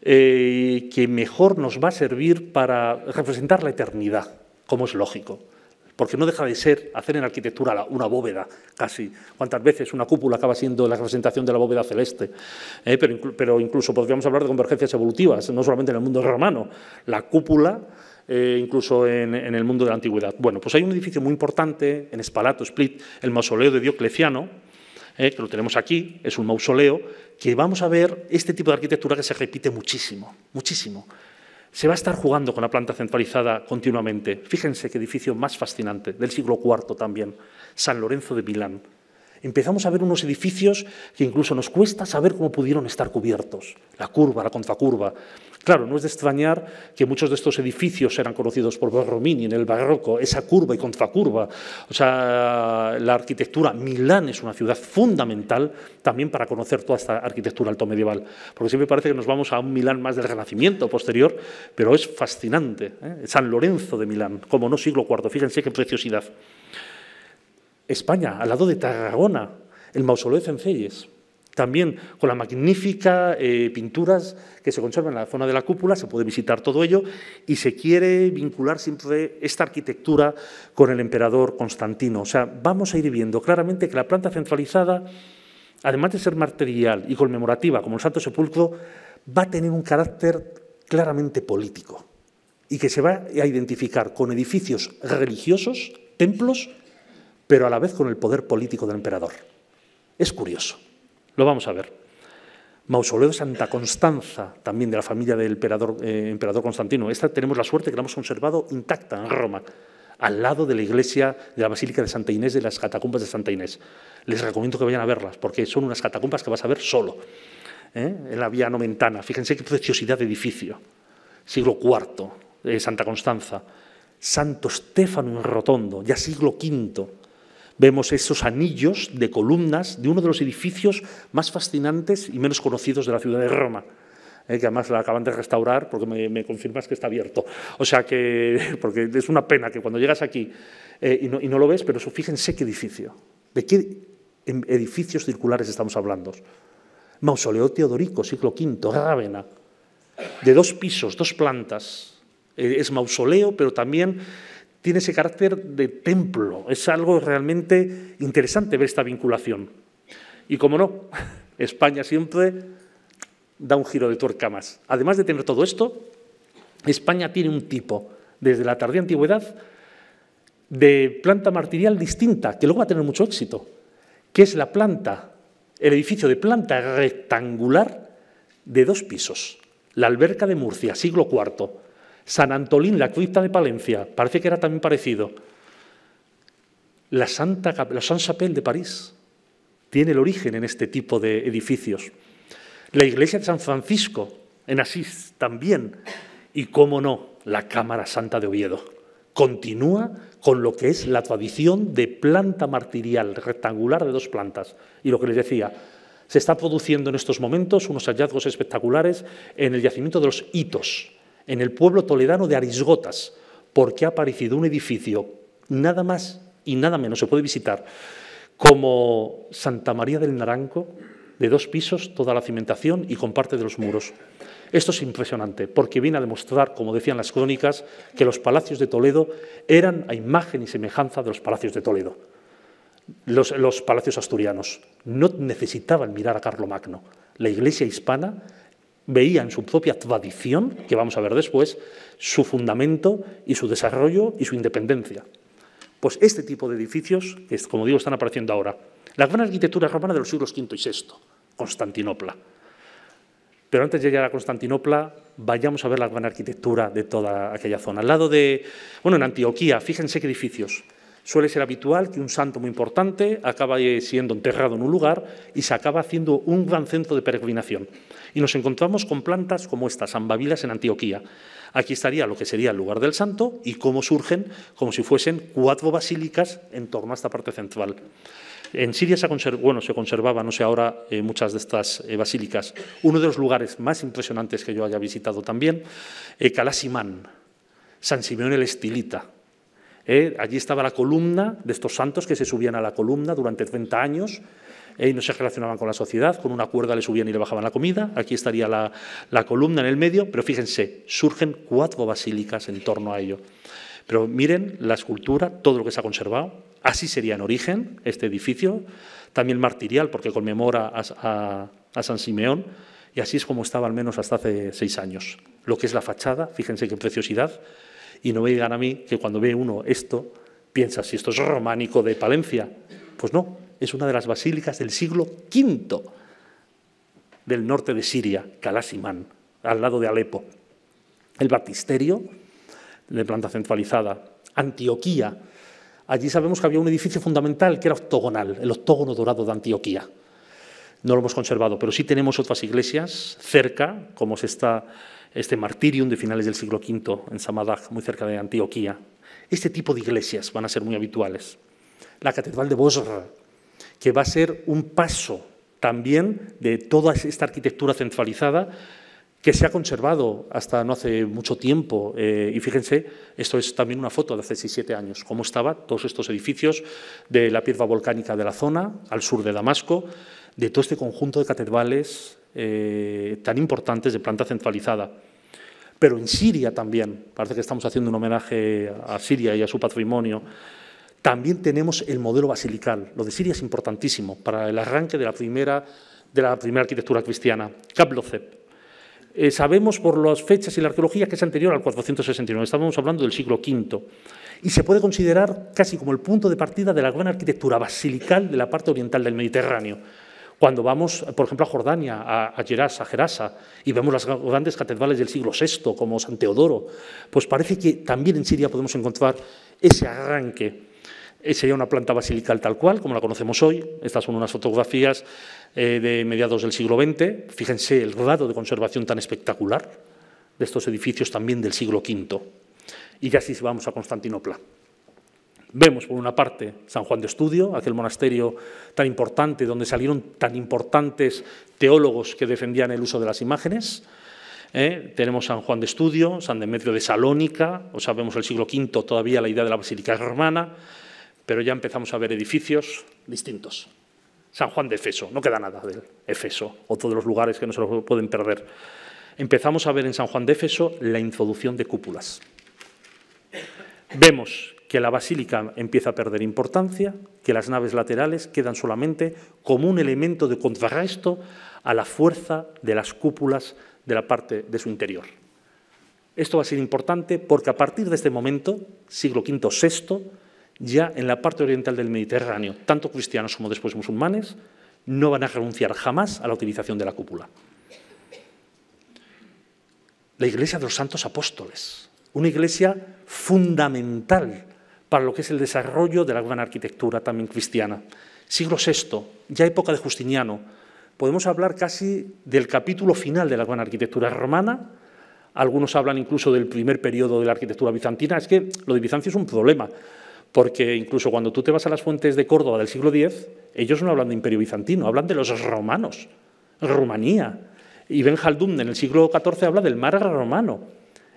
eh, que mejor nos va a servir para representar la eternidad, como es lógico porque no deja de ser hacer en arquitectura una bóveda, casi. ¿Cuántas veces una cúpula acaba siendo la representación de la bóveda celeste? Eh, pero, incluso podríamos hablar de convergencias evolutivas, no solamente en el mundo romano. La cúpula, eh, incluso en, el mundo de la antigüedad. Bueno, pues hay un edificio muy importante en Spalato, Split, el mausoleo de Diocleciano, eh, que lo tenemos aquí, es un mausoleo, que vamos a ver este tipo de arquitectura que se repite muchísimo, muchísimo se va a estar jugando con la planta centralizada continuamente. Fíjense qué edificio más fascinante, del siglo IV también, San Lorenzo de Milán empezamos a ver unos edificios que incluso nos cuesta saber cómo pudieron estar cubiertos, la curva, la contracurva. Claro, no es de extrañar que muchos de estos edificios eran conocidos por Borromini en el barroco, esa curva y contracurva. O sea, la arquitectura, Milán es una ciudad fundamental también para conocer toda esta arquitectura alto medieval, porque siempre parece que nos vamos a un Milán más del Renacimiento posterior, pero es fascinante. ¿eh? San Lorenzo de Milán, como no siglo IV, fíjense qué preciosidad. España, al lado de Tarragona, el mausoleo de Cencelles. También con las magníficas eh, pinturas que se conservan en la zona de la cúpula, se puede visitar todo ello y se quiere vincular siempre esta arquitectura con el emperador Constantino. O sea, vamos a ir viendo claramente que la planta centralizada, además de ser material y conmemorativa como el Santo Sepulcro, va a tener un carácter claramente político y que se va a identificar con edificios religiosos, templos pero a la vez con el poder político del emperador. Es curioso. Lo vamos a ver. Mausoleo de Santa Constanza, también de la familia del eh, emperador, Constantino. Esta tenemos la suerte que la hemos conservado intacta en Roma al lado de la iglesia de la Basílica de Santa Inés, de las catacumbas de Santa Inés. Les recomiendo que vayan a verlas, porque son unas catacumbas que vas a ver solo, ¿eh? en la vía Nomentana. Fíjense qué preciosidad de edificio. Siglo IV, de eh, Santa Constanza. Santo Estefano en Rotondo, ya siglo V vemos esos anillos de columnas de uno de los edificios más fascinantes y menos conocidos de la ciudad de Roma. Eh, que además la acaban de restaurar porque me, confirmas que está abierto. O sea que, porque es una pena que cuando llegas aquí eh, y, no, lo ves, pero eso, fíjense qué edificio, de qué em, edificios circulares estamos hablando. Mausoleo Teodorico, siglo V, Rávena, de dos pisos, dos plantas. Eh, es mausoleo, pero también tiene ese carácter de templo. Es algo realmente interesante ver esta vinculación. Y como no, España siempre da un giro de tuerca más. Además de tener todo esto, España tiene un tipo, desde la tardía antigüedad, de planta martirial distinta, que luego va a tener mucho éxito, que es la planta, el edificio de planta rectangular de dos pisos, la alberca de Murcia, siglo IV San Antolín, la cripta de Palencia, parece que era también parecido. La Santa la Saint Chapelle de París tiene el origen en este tipo de edificios. La iglesia de San Francisco en Asís también. Y cómo no, la Cámara Santa de Oviedo. Continúa con lo que es la tradición de planta martirial rectangular de dos plantas. Y lo que les decía, se está produciendo en estos momentos unos hallazgos espectaculares en el yacimiento de los hitos, en el pueblo toledano de Arisgotas, porque ha aparecido un edificio nada más y nada menos se puede visitar como Santa María del Naranco, de dos pisos, toda la cimentación y con parte de los muros. Esto es impresionante, porque viene a demostrar, como decían las crónicas, que los palacios de Toledo eran a imagen y semejanza de los palacios de Toledo. Los, los, palacios asturianos. No necesitaban mirar a Carlomagno. La iglesia hispana veía en su propia tradición, que vamos a ver después, su fundamento y su desarrollo y su independencia. Pues este tipo de edificios, que como digo están apareciendo ahora, la gran arquitectura romana de los siglos V y VI, Constantinopla. Pero antes de llegar a Constantinopla, vayamos a ver la gran arquitectura de toda aquella zona. Al lado de, bueno, en Antioquía, fíjense qué edificios. Suele ser habitual que un santo muy importante acaba siendo enterrado en un lugar y se acaba haciendo un gran centro de peregrinación. Y nos encontramos con plantas como estas ambabilas en Antioquía. Aquí estaría lo que sería el lugar del santo y cómo surgen como si fuesen cuatro basílicas en torno a esta parte central. En Siria se, se conservaba, no sé ahora, eh, muchas de estas eh, basílicas. Uno de los lugares más impresionantes que yo haya visitado también, eh, Calasimán, San Simeón el Estilita, ¿eh? allí estaba la columna de estos santos que se subían a la columna durante 30 años ¿eh? y no se relacionaban con la sociedad, con una cuerda le subían y le bajaban la comida, aquí estaría la, columna en el medio, pero fíjense, surgen cuatro basílicas en torno a ello. Pero miren la escultura, todo lo que se ha conservado, así sería en origen este edificio, también martirial porque conmemora a, a San Simeón, y así es como estaba al menos hasta hace seis años. Lo que es la fachada, fíjense qué preciosidad, y no me digan a mí que cuando ve uno esto, piensa si esto es románico de Palencia. Pues no, es una de las basílicas del siglo V del norte de Siria, Calasimán, al lado de Alepo. El baptisterio, de planta centralizada, Antioquía. Allí sabemos que había un edificio fundamental que era octogonal, el octógono dorado de Antioquía. No lo hemos conservado, pero sí tenemos otras iglesias cerca, como se está este martirium de finales del siglo V en Samadag, muy cerca de Antioquía. Este tipo de iglesias van a ser muy habituales. La Catedral de Bosra, que va a ser un paso también de toda esta arquitectura centralizada que se ha conservado hasta no hace mucho tiempo. Eh, y fíjense, esto es también una foto de hace 6-7 años, cómo estaban todos estos edificios de la piedra volcánica de la zona, al sur de Damasco, de todo este conjunto de catedrales eh, tan importantes de planta centralizada. Pero en Siria también, parece que estamos haciendo un homenaje a Siria y a su patrimonio, también tenemos el modelo basilical. Lo de Siria es importantísimo para el arranque de la primera, de la primera arquitectura cristiana, Caplocep. Eh, sabemos por las fechas y la arqueología que es anterior al 469, estábamos hablando del siglo V, y se puede considerar casi como el punto de partida de la gran arquitectura basilical de la parte oriental del Mediterráneo cuando vamos, por ejemplo, a Jordania, a, Gerasa, a Gerasa, y vemos las grandes catedrales del siglo VI, como San Teodoro, pues parece que también en Siria podemos encontrar ese arranque. Eh, sería una planta basilical tal cual, como la conocemos hoy. Estas son unas fotografías eh, de mediados del siglo XX. Fíjense el grado de conservación tan espectacular de estos edificios también del siglo V. Y ya si vamos a Constantinopla. Vemos, por una parte, San Juan de Estudio, aquel monasterio tan importante donde salieron tan importantes teólogos que defendían el uso de las imágenes. ¿eh? Tenemos San Juan de Estudio, San Demetrio de Salónica, o sea, vemos el siglo V todavía la idea de la Basílica Romana, pero ya empezamos a ver edificios distintos. San Juan de Efeso, no queda nada del Efeso, o todos los lugares que no se lo pueden perder. Empezamos a ver en San Juan de Efeso la introducción de cúpulas. Vemos que la basílica empieza a perder importancia, que las naves laterales quedan solamente como un elemento de contrarresto a la fuerza de las cúpulas de la parte de su interior. Esto va a ser importante porque a partir de este momento, siglo V-VI, ya en la parte oriental del Mediterráneo, tanto cristianos como después musulmanes, no van a renunciar jamás a la utilización de la cúpula. La Iglesia de los Santos Apóstoles, una iglesia fundamental para lo que es el desarrollo de la gran arquitectura también cristiana. Siglo VI, ya época de Justiniano, podemos hablar casi del capítulo final de la gran arquitectura romana, algunos hablan incluso del primer periodo de la arquitectura bizantina. Es que lo de Bizancio es un problema, porque incluso cuando tú te vas a las fuentes de Córdoba del siglo X, ellos no hablan de imperio bizantino, hablan de los romanos, Rumanía. Y Ben en el siglo XIV habla del mar romano.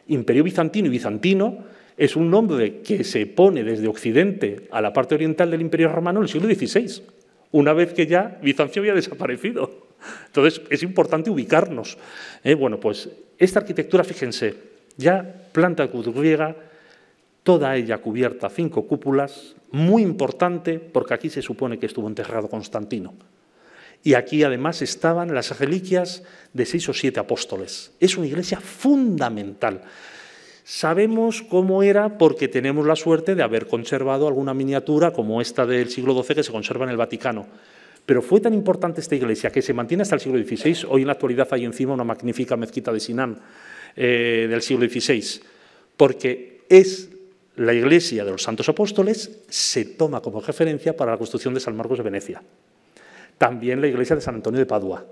Imperio bizantino y bizantino es un nombre que se pone desde Occidente a la parte oriental del Imperio Romano en el siglo XVI, una vez que ya Bizancio había desaparecido. Entonces, es importante ubicarnos. Eh, bueno, pues esta arquitectura, fíjense, ya planta griega, toda ella cubierta, cinco cúpulas, muy importante porque aquí se supone que estuvo enterrado Constantino. Y aquí además estaban las reliquias de seis o siete apóstoles. Es una iglesia fundamental. Sabemos cómo era porque tenemos la suerte de haber conservado alguna miniatura como esta del siglo XII que se conserva en el Vaticano. Pero fue tan importante esta iglesia que se mantiene hasta el siglo XVI. Hoy en la actualidad hay encima una magnífica mezquita de Sinan eh, del siglo XVI, porque es la iglesia de los santos apóstoles, se toma como referencia para la construcción de San Marcos de Venecia. También la iglesia de San Antonio de Padua,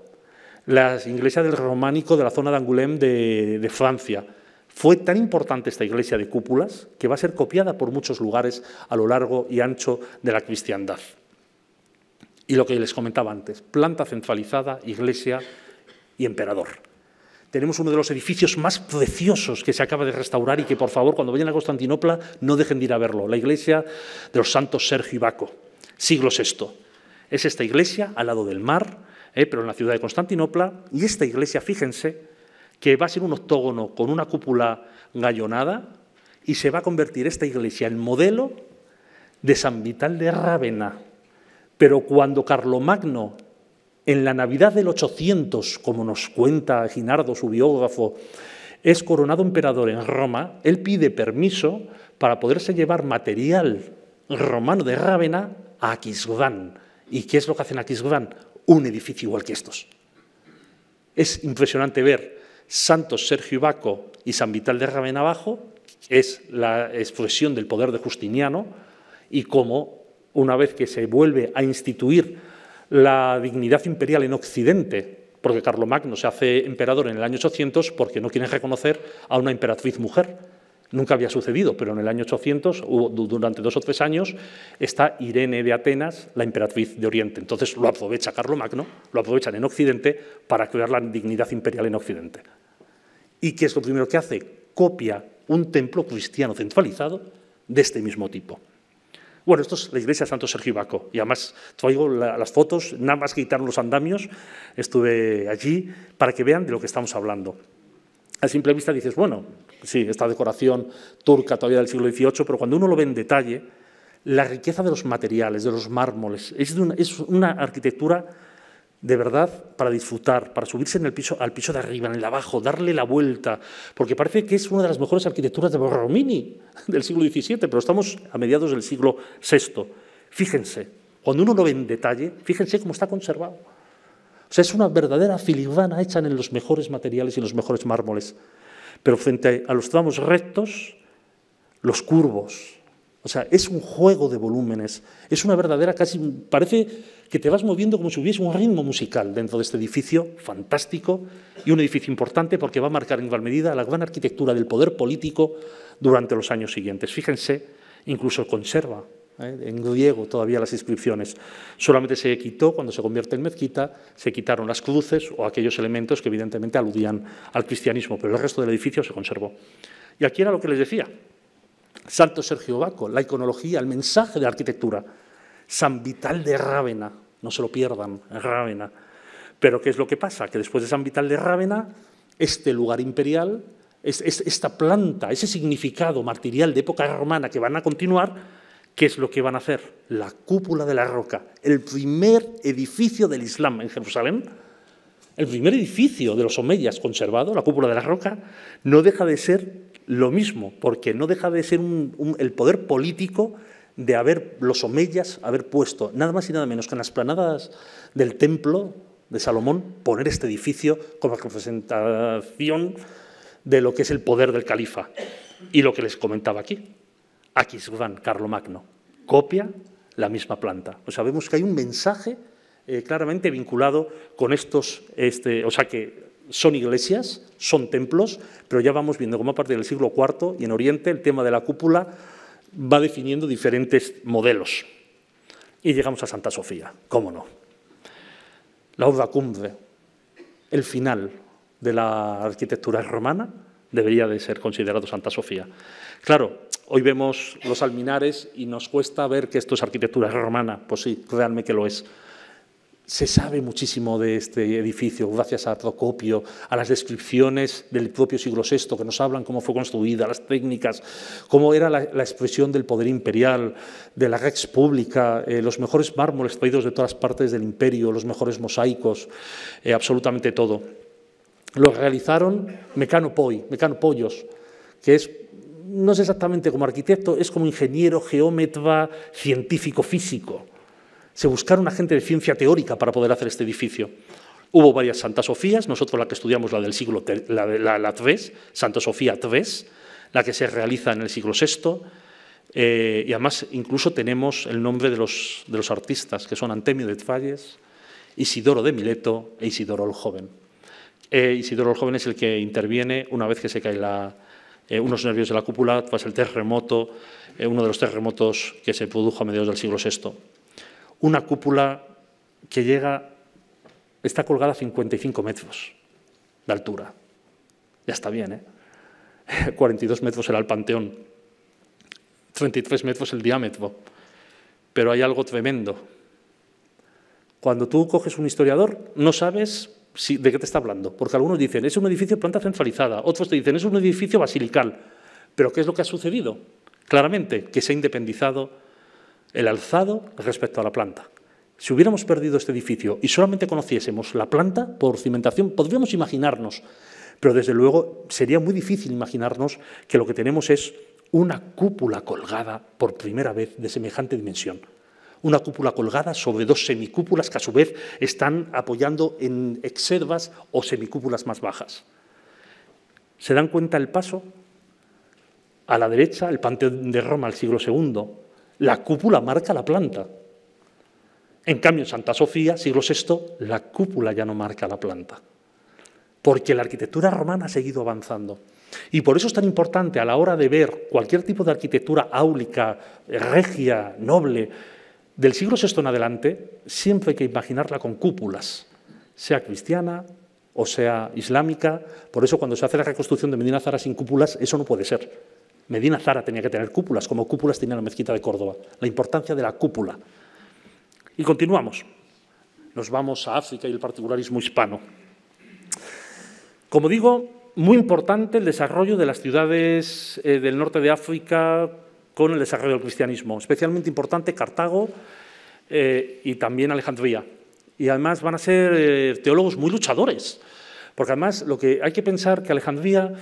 la iglesia del románico de la zona de Angoulême de Francia, fue tan importante esta iglesia de cúpulas que va a ser copiada por muchos lugares a lo largo y ancho de la cristiandad. Y lo que les comentaba antes, planta centralizada, iglesia y emperador. Tenemos uno de los edificios más preciosos que se acaba de restaurar y que, por favor, cuando vayan a Constantinopla, no dejen de ir a verlo. La iglesia de los santos Sergio y Baco, siglo VI. Es esta iglesia al lado del mar, eh, pero en la ciudad de Constantinopla. Y esta iglesia, fíjense, que va a ser un octógono con una cúpula gallonada y se va a convertir esta iglesia en modelo de San Vital de Rávena. Pero cuando Carlomagno, en la Navidad del 800, como nos cuenta Ginardo, su biógrafo, es coronado emperador en Roma, él pide permiso para poderse llevar material romano de Rávena a Aquisgrán. ¿Y qué es lo que hacen en Aquisgrán? Un edificio igual que estos. Es impresionante ver Santos Sergio Baco y San Vital de Ravenabajo, es la expresión del poder de Justiniano, y cómo, una vez que se vuelve a instituir la dignidad imperial en Occidente, porque Carlomagno se hace emperador en el año 800 porque no quieren reconocer a una emperatriz mujer. Nunca había sucedido, pero en el año 800, durante dos o tres años, está Irene de Atenas, la emperatriz de Oriente. Entonces lo aprovecha Carlomagno, lo aprovechan en Occidente para crear la dignidad imperial en Occidente. ¿Y que es lo primero que hace? Copia un templo cristiano centralizado de este mismo tipo. Bueno, esto es la iglesia de Santo Sergio Baco. Y además traigo las fotos, nada más que quitaron los andamios, estuve allí para que vean de lo que estamos hablando. A simple vista dices, bueno, sí, esta decoración turca todavía del siglo XVIII, pero cuando uno lo ve en detalle, la riqueza de los materiales, de los mármoles, es una arquitectura de verdad para disfrutar, para subirse al piso de arriba, en el abajo, darle la vuelta, porque parece que es una de las mejores arquitecturas de Borromini del siglo XVII, pero estamos a mediados del siglo VI. Fíjense, cuando uno lo ve en detalle, fíjense cómo está conservado. O sea, es una verdadera filigrana hecha en los mejores materiales y en los mejores mármoles. Pero frente a los tramos rectos, los curvos, o sea, es un juego de volúmenes, es una verdadera casi, parece que te vas moviendo como si hubiese un ritmo musical dentro de este edificio fantástico y un edificio importante porque va a marcar en igual medida la gran arquitectura del poder político durante los años siguientes. Fíjense, incluso conserva ¿eh? en griego todavía las inscripciones. Solamente se quitó cuando se convierte en mezquita, se quitaron las cruces o aquellos elementos que evidentemente aludían al cristianismo, pero el resto del edificio se conservó. Y aquí era lo que les decía, Santo Sergio Baco, la iconología, el mensaje de arquitectura. San Vital de Rávena, no se lo pierdan, Rávena. Pero ¿qué es lo que pasa? Que después de San Vital de Rávena, este lugar imperial, esta planta, ese significado martirial de época romana que van a continuar, ¿qué es lo que van a hacer? La cúpula de la roca, el primer edificio del Islam en Jerusalén, el primer edificio de los Omeyas conservado, la cúpula de la roca, no deja de ser lo mismo, porque no deja de ser el poder político de haber, los omeyas, haber puesto, nada más y nada menos que en las planadas del templo de Salomón, poner este edificio como representación de lo que es el poder del califa. Y lo que les comentaba aquí, Carlos Carlomagno, copia la misma planta. sea, sabemos que hay un mensaje eh, claramente vinculado con estos, este, o sea que son iglesias, son templos, pero ya vamos viendo cómo a partir del siglo IV y en Oriente el tema de la cúpula va definiendo diferentes modelos. Y llegamos a Santa Sofía, cómo no. La Urda Cumbre, el final de la arquitectura romana, debería de ser considerado Santa Sofía. Claro, hoy vemos los alminares y nos cuesta ver que esto es arquitectura romana, pues sí, créanme que lo es se sabe muchísimo de este edificio gracias a Procopio, a las descripciones del propio siglo VI que nos hablan cómo fue construida, las técnicas, cómo era la, expresión del poder imperial, de la rex pública, eh, los mejores mármoles traídos de todas partes del imperio, los mejores mosaicos, eh, absolutamente todo. Lo realizaron Mecano Poi, Mecano Pollos, que es no es exactamente como arquitecto, es como ingeniero, geómetra, científico, físico. Se buscaron agentes gente de ciencia teórica para poder hacer este edificio. Hubo varias Santa Sofías, nosotros la que estudiamos, la del siglo la, la, Santa Sofía 3, la que se realiza en el siglo VI, eh, y además incluso tenemos el nombre de los, artistas, que son Antemio de Falles, Isidoro de Mileto e Isidoro el Joven. Eh, Isidoro el Joven es el que interviene una vez que se caen eh, unos nervios de la cúpula tras el terremoto, uno de los terremotos que se produjo a mediados del siglo VI una cúpula que llega, está colgada a 55 metros de altura. Ya está bien, ¿eh? 42 metros era el panteón, 33 metros el diámetro. Pero hay algo tremendo. Cuando tú coges un historiador, no sabes de qué te está hablando. Porque algunos dicen, es un edificio de planta centralizada. Otros te dicen, es un edificio basilical. Pero ¿qué es lo que ha sucedido? Claramente, que se ha independizado el alzado respecto a la planta. Si hubiéramos perdido este edificio y solamente conociésemos la planta por cimentación, podríamos imaginarnos, pero desde luego sería muy difícil imaginarnos que lo que tenemos es una cúpula colgada por primera vez de semejante dimensión. Una cúpula colgada sobre dos semicúpulas que a su vez están apoyando en exervas o semicúpulas más bajas. ¿Se dan cuenta el paso? A la derecha, el Panteón de Roma el siglo II, la cúpula marca la planta. En cambio, en Santa Sofía, siglo VI, la cúpula ya no marca la planta, porque la arquitectura romana ha seguido avanzando. Y por eso es tan importante a la hora de ver cualquier tipo de arquitectura áulica, regia, noble, del siglo VI en adelante, siempre hay que imaginarla con cúpulas, sea cristiana o sea islámica. Por eso cuando se hace la reconstrucción de Medina Zara sin cúpulas, eso no puede ser. Medina Zara tenía que tener cúpulas, como cúpulas tenía la mezquita de Córdoba. La importancia de la cúpula. Y continuamos. Nos vamos a África y el particularismo hispano. Como digo, muy importante el desarrollo de las ciudades eh, del norte de África con el desarrollo del cristianismo. Especialmente importante Cartago eh, y también Alejandría. Y además van a ser eh, teólogos muy luchadores. Porque además lo hay que pensar que Alejandría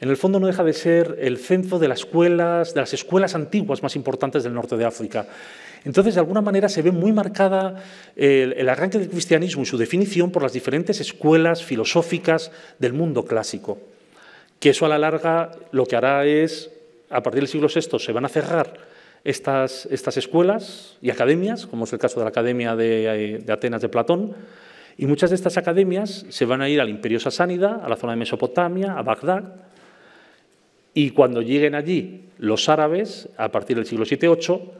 en el fondo no deja de ser el centro de las escuelas, de las escuelas antiguas más importantes del norte de África. Entonces, de alguna manera se ve muy marcada el, arranque del cristianismo y su definición por las diferentes escuelas filosóficas del mundo clásico, que eso a la larga lo que hará es, a partir del siglo VI, se van a cerrar estas, escuelas y academias, como es el caso de la Academia de eh, Atenas de Platón, y muchas de estas academias se van a ir al Imperio Sasánida, a la zona de Mesopotamia, a Bagdad, y cuando lleguen allí los árabes, a partir del siglo VII-VIII,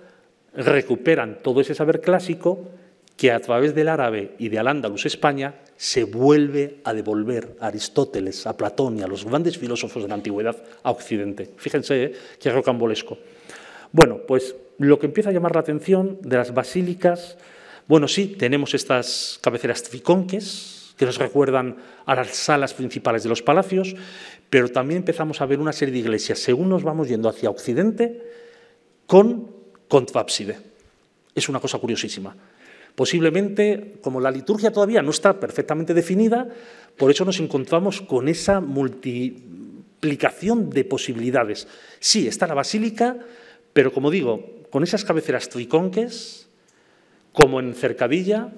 recuperan todo ese saber clásico que a través del árabe y de Al-Ándalus, España, se vuelve a devolver a Aristóteles, a Platón y a los grandes filósofos de la antigüedad a Occidente. Fíjense eh, qué rocambolesco. Bueno, pues lo que empieza a llamar la atención de las basílicas bueno, sí, tenemos estas cabeceras triconques que nos recuerdan a las salas principales de los palacios, pero también empezamos a ver una serie de iglesias, según nos vamos yendo hacia occidente, con contraábside. Es una cosa curiosísima. Posiblemente, como la liturgia todavía no está perfectamente definida, por eso nos encontramos con esa multiplicación de posibilidades. Sí, está la basílica, pero como digo, con esas cabeceras triconques, como en Cercadilla,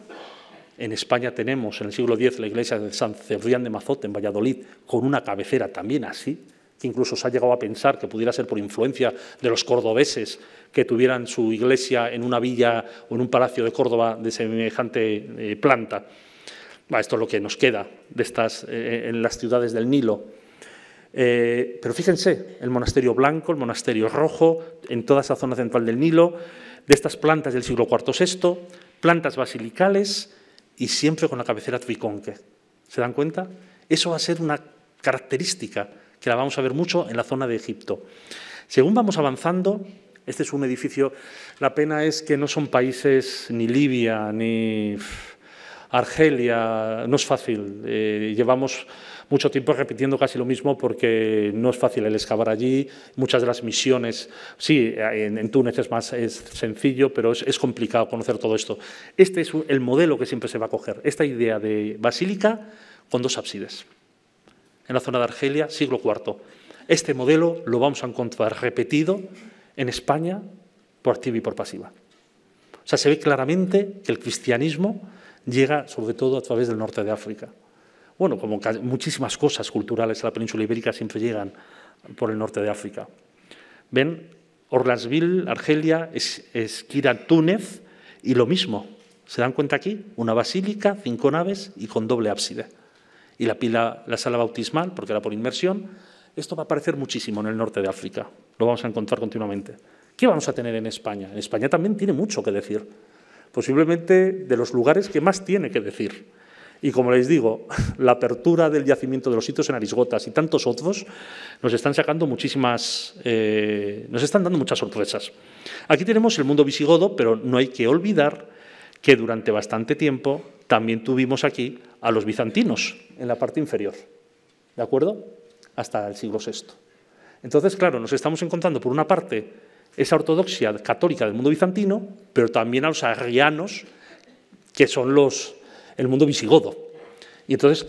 en España tenemos en el siglo X la iglesia de San Cebrián de Mazote, en Valladolid, con una cabecera también así, que incluso se ha llegado a pensar que pudiera ser por influencia de los cordobeses que tuvieran su iglesia en una villa o en un palacio de Córdoba de semejante eh, planta. Esto es lo que nos queda de estas, eh, en las ciudades del Nilo. Eh, pero fíjense, el monasterio blanco, el monasterio rojo, en toda esa zona central del Nilo, de estas plantas del siglo IV-VI, plantas basilicales y siempre con la cabecera triconque. ¿Se dan cuenta? Eso va a ser una característica que la vamos a ver mucho en la zona de Egipto. Según vamos avanzando, este es un edificio, la pena es que no son países ni Libia, ni Argelia, no es fácil. Eh, llevamos mucho tiempo repitiendo casi lo mismo porque no es fácil el excavar allí. Muchas de las misiones, sí, en, Túnez es más es sencillo, pero es, complicado conocer todo esto. Este es el modelo que siempre se va a coger, esta idea de basílica con dos ábsides. En la zona de Argelia, siglo IV. Este modelo lo vamos a encontrar repetido en España por activa y por pasiva. O sea, se ve claramente que el cristianismo llega sobre todo a través del norte de África bueno, como muchísimas cosas culturales a la península ibérica siempre llegan por el norte de África. Ven, Orlasville, Argelia, Esquira, Túnez, y lo mismo. ¿Se dan cuenta aquí? Una basílica, cinco naves y con doble ábside. Y la, pila, la sala bautismal, porque era por inmersión, esto va a aparecer muchísimo en el norte de África. Lo vamos a encontrar continuamente. ¿Qué vamos a tener en España? En España también tiene mucho que decir. Posiblemente de los lugares que más tiene que decir. Y como les digo, la apertura del yacimiento de los sitios en Arisgotas y tantos otros nos están sacando muchísimas, eh, nos están dando muchas sorpresas. Aquí tenemos el mundo visigodo, pero no hay que olvidar que durante bastante tiempo también tuvimos aquí a los bizantinos en la parte inferior, ¿de acuerdo? Hasta el siglo VI. Entonces, claro, nos estamos encontrando por una parte esa ortodoxia católica del mundo bizantino, pero también a los arrianos, que son los el mundo visigodo. Y entonces,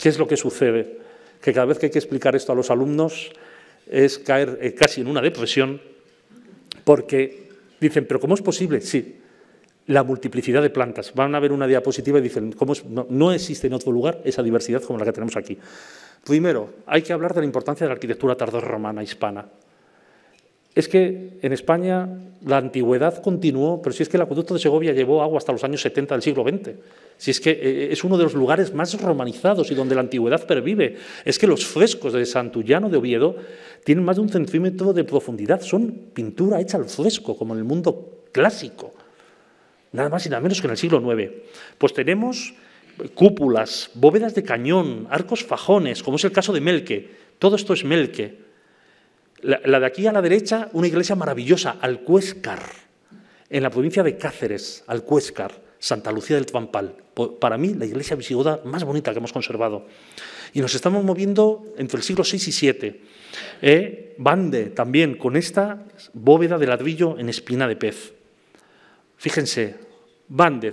¿qué es lo que sucede? Que cada vez que hay que explicar esto a los alumnos es caer eh, casi en una depresión porque dicen, pero ¿cómo es posible? Sí, la multiplicidad de plantas. Van a ver una diapositiva y dicen, ¿cómo No, no, existe en otro lugar esa diversidad como la que tenemos aquí. Primero, hay que hablar de la importancia de la arquitectura tardorromana hispana es que en España la antigüedad continuó, pero si es que el acueducto de Segovia llevó agua hasta los años 70 del siglo XX, si es que eh, eh, es uno de los lugares más romanizados y donde la antigüedad pervive, es que los frescos de Santullano de Oviedo tienen más de un centímetro de profundidad, son pintura hecha al fresco, como en el mundo clásico, nada más y nada menos que en el siglo IX. Pues tenemos eh, cúpulas, bóvedas de cañón, arcos fajones, como es el caso de Melque, todo esto es Melque, la, de aquí a la derecha, una iglesia maravillosa, Alcuéscar, en la provincia de Cáceres, Alcuéscar, Santa Lucía del Trampal. Para mí, la iglesia visigoda más bonita que hemos conservado. Y nos estamos moviendo entre el siglo VI y VII. Eh, Bande también con esta bóveda de ladrillo en espina de pez. Fíjense, eh,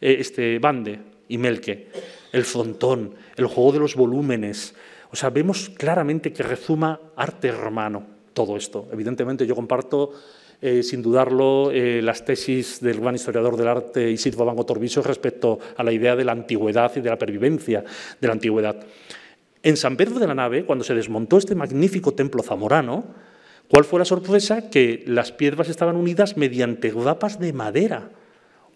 este, Bande y Melque, el frontón, el juego de los volúmenes, o sea, vemos claramente que resuma arte romano todo esto. Evidentemente yo comparto eh, sin dudarlo, eh, las tesis del gran historiador del arte Isidro Van Torbiso respecto a la idea de la antigüedad y de la pervivencia de la antigüedad. En San Pedro de la Nave, cuando se desmontó este magnífico templo zamorano, ¿cuál fue la sorpresa? Que las piedras estaban unidas mediante grapas de madera.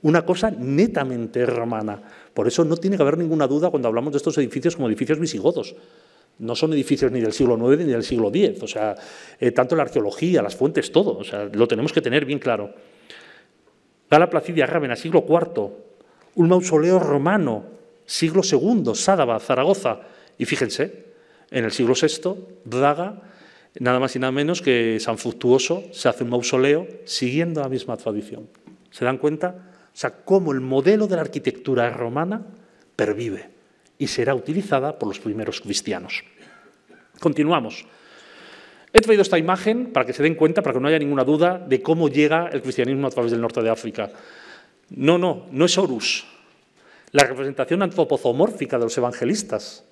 Una cosa netamente romana. Por eso no tiene que haber ninguna duda cuando hablamos de estos edificios como edificios visigodos no son edificios ni del siglo IX ni del siglo X. O sea, eh, tanto la arqueología, las fuentes, todo. O sea, lo tenemos que tener bien claro. Gala Placidia Rávena, siglo IV. Un mausoleo romano, siglo II, Sádaba, Zaragoza. Y fíjense, en el siglo VI, Daga, nada más y nada menos que San Fructuoso, se hace un mausoleo siguiendo la misma tradición. ¿Se dan cuenta? O sea, cómo el modelo de la arquitectura romana pervive y será utilizada por los primeros cristianos. Continuamos. He traído esta imagen para que se den cuenta, para que no haya ninguna duda de cómo llega el cristianismo a través del norte de África. No, no, no es Horus. La representación antropozoomórfica de los evangelistas.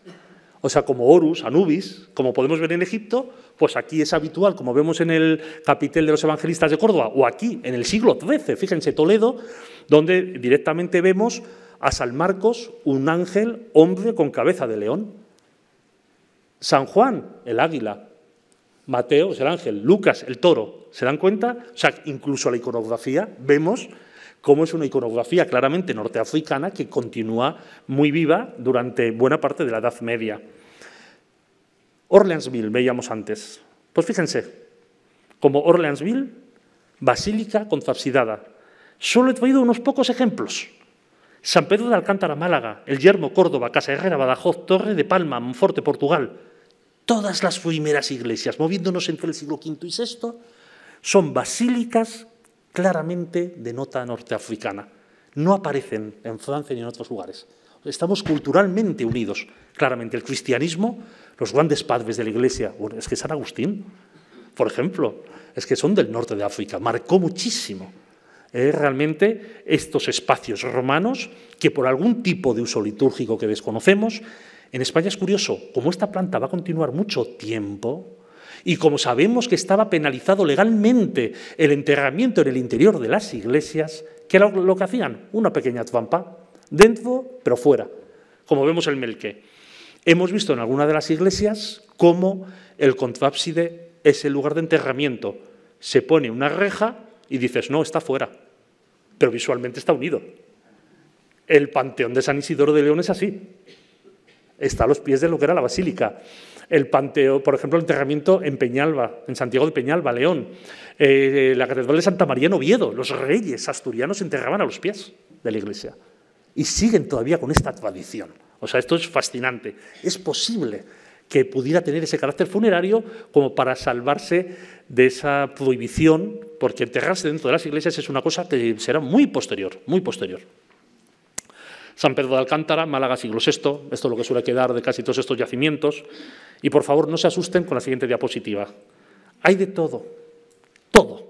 O sea, como Horus, Anubis, como podemos ver en Egipto, pues aquí es habitual, como vemos en el capitel de los evangelistas de Córdoba, o aquí, en el siglo XIII, fíjense, Toledo, donde directamente vemos a San Marcos un ángel hombre con cabeza de león. San Juan, el águila. Mateo es el ángel. Lucas, el toro. ¿Se dan cuenta? O sea, incluso la iconografía, vemos cómo es una iconografía claramente norteafricana que continúa muy viva durante buena parte de la Edad Media. Orleansville, veíamos antes. Pues fíjense, como Orleansville, basílica con Solo he traído unos pocos ejemplos. San Pedro de Alcántara, Málaga, El Yermo, Córdoba, Casa Herrera, Badajoz, Torre de Palma, Monforte, Portugal. Todas las primeras iglesias, moviéndonos entre el siglo V y VI, son basílicas claramente de nota norteafricana. No aparecen en Francia ni en otros lugares. Estamos culturalmente unidos, claramente. El cristianismo, los grandes padres de la iglesia, es que San Agustín, por ejemplo, es que son del norte de África, marcó muchísimo es realmente estos espacios romanos que por algún tipo de uso litúrgico que desconocemos, en España es curioso, como esta planta va a continuar mucho tiempo, y como sabemos que estaba penalizado legalmente el enterramiento en el interior de las iglesias, ¿qué era lo que hacían? Una pequeña trampa, dentro pero fuera, como vemos el Melque. Hemos visto en alguna de las iglesias cómo el contrapside es el lugar de enterramiento. Se pone una reja y dices, no, está fuera, pero visualmente está unido. El Panteón de San Isidoro de León es así, está a los pies de lo que era la Basílica. El Panteón, por ejemplo, el enterramiento en Peñalba, en Santiago de Peñalba, León. Eh, la Catedral de Santa María en Oviedo, los reyes asturianos enterraban a los pies de la iglesia. Y siguen todavía con esta tradición. O sea, esto es fascinante. Es posible que pudiera tener ese carácter funerario como para salvarse de esa prohibición, porque enterrarse dentro de las iglesias es una cosa que será muy posterior, muy posterior. San Pedro de Alcántara, Málaga, siglo VI, esto es lo que suele quedar de casi todos estos yacimientos. Y por favor, no se asusten con la siguiente diapositiva. Hay de todo, todo.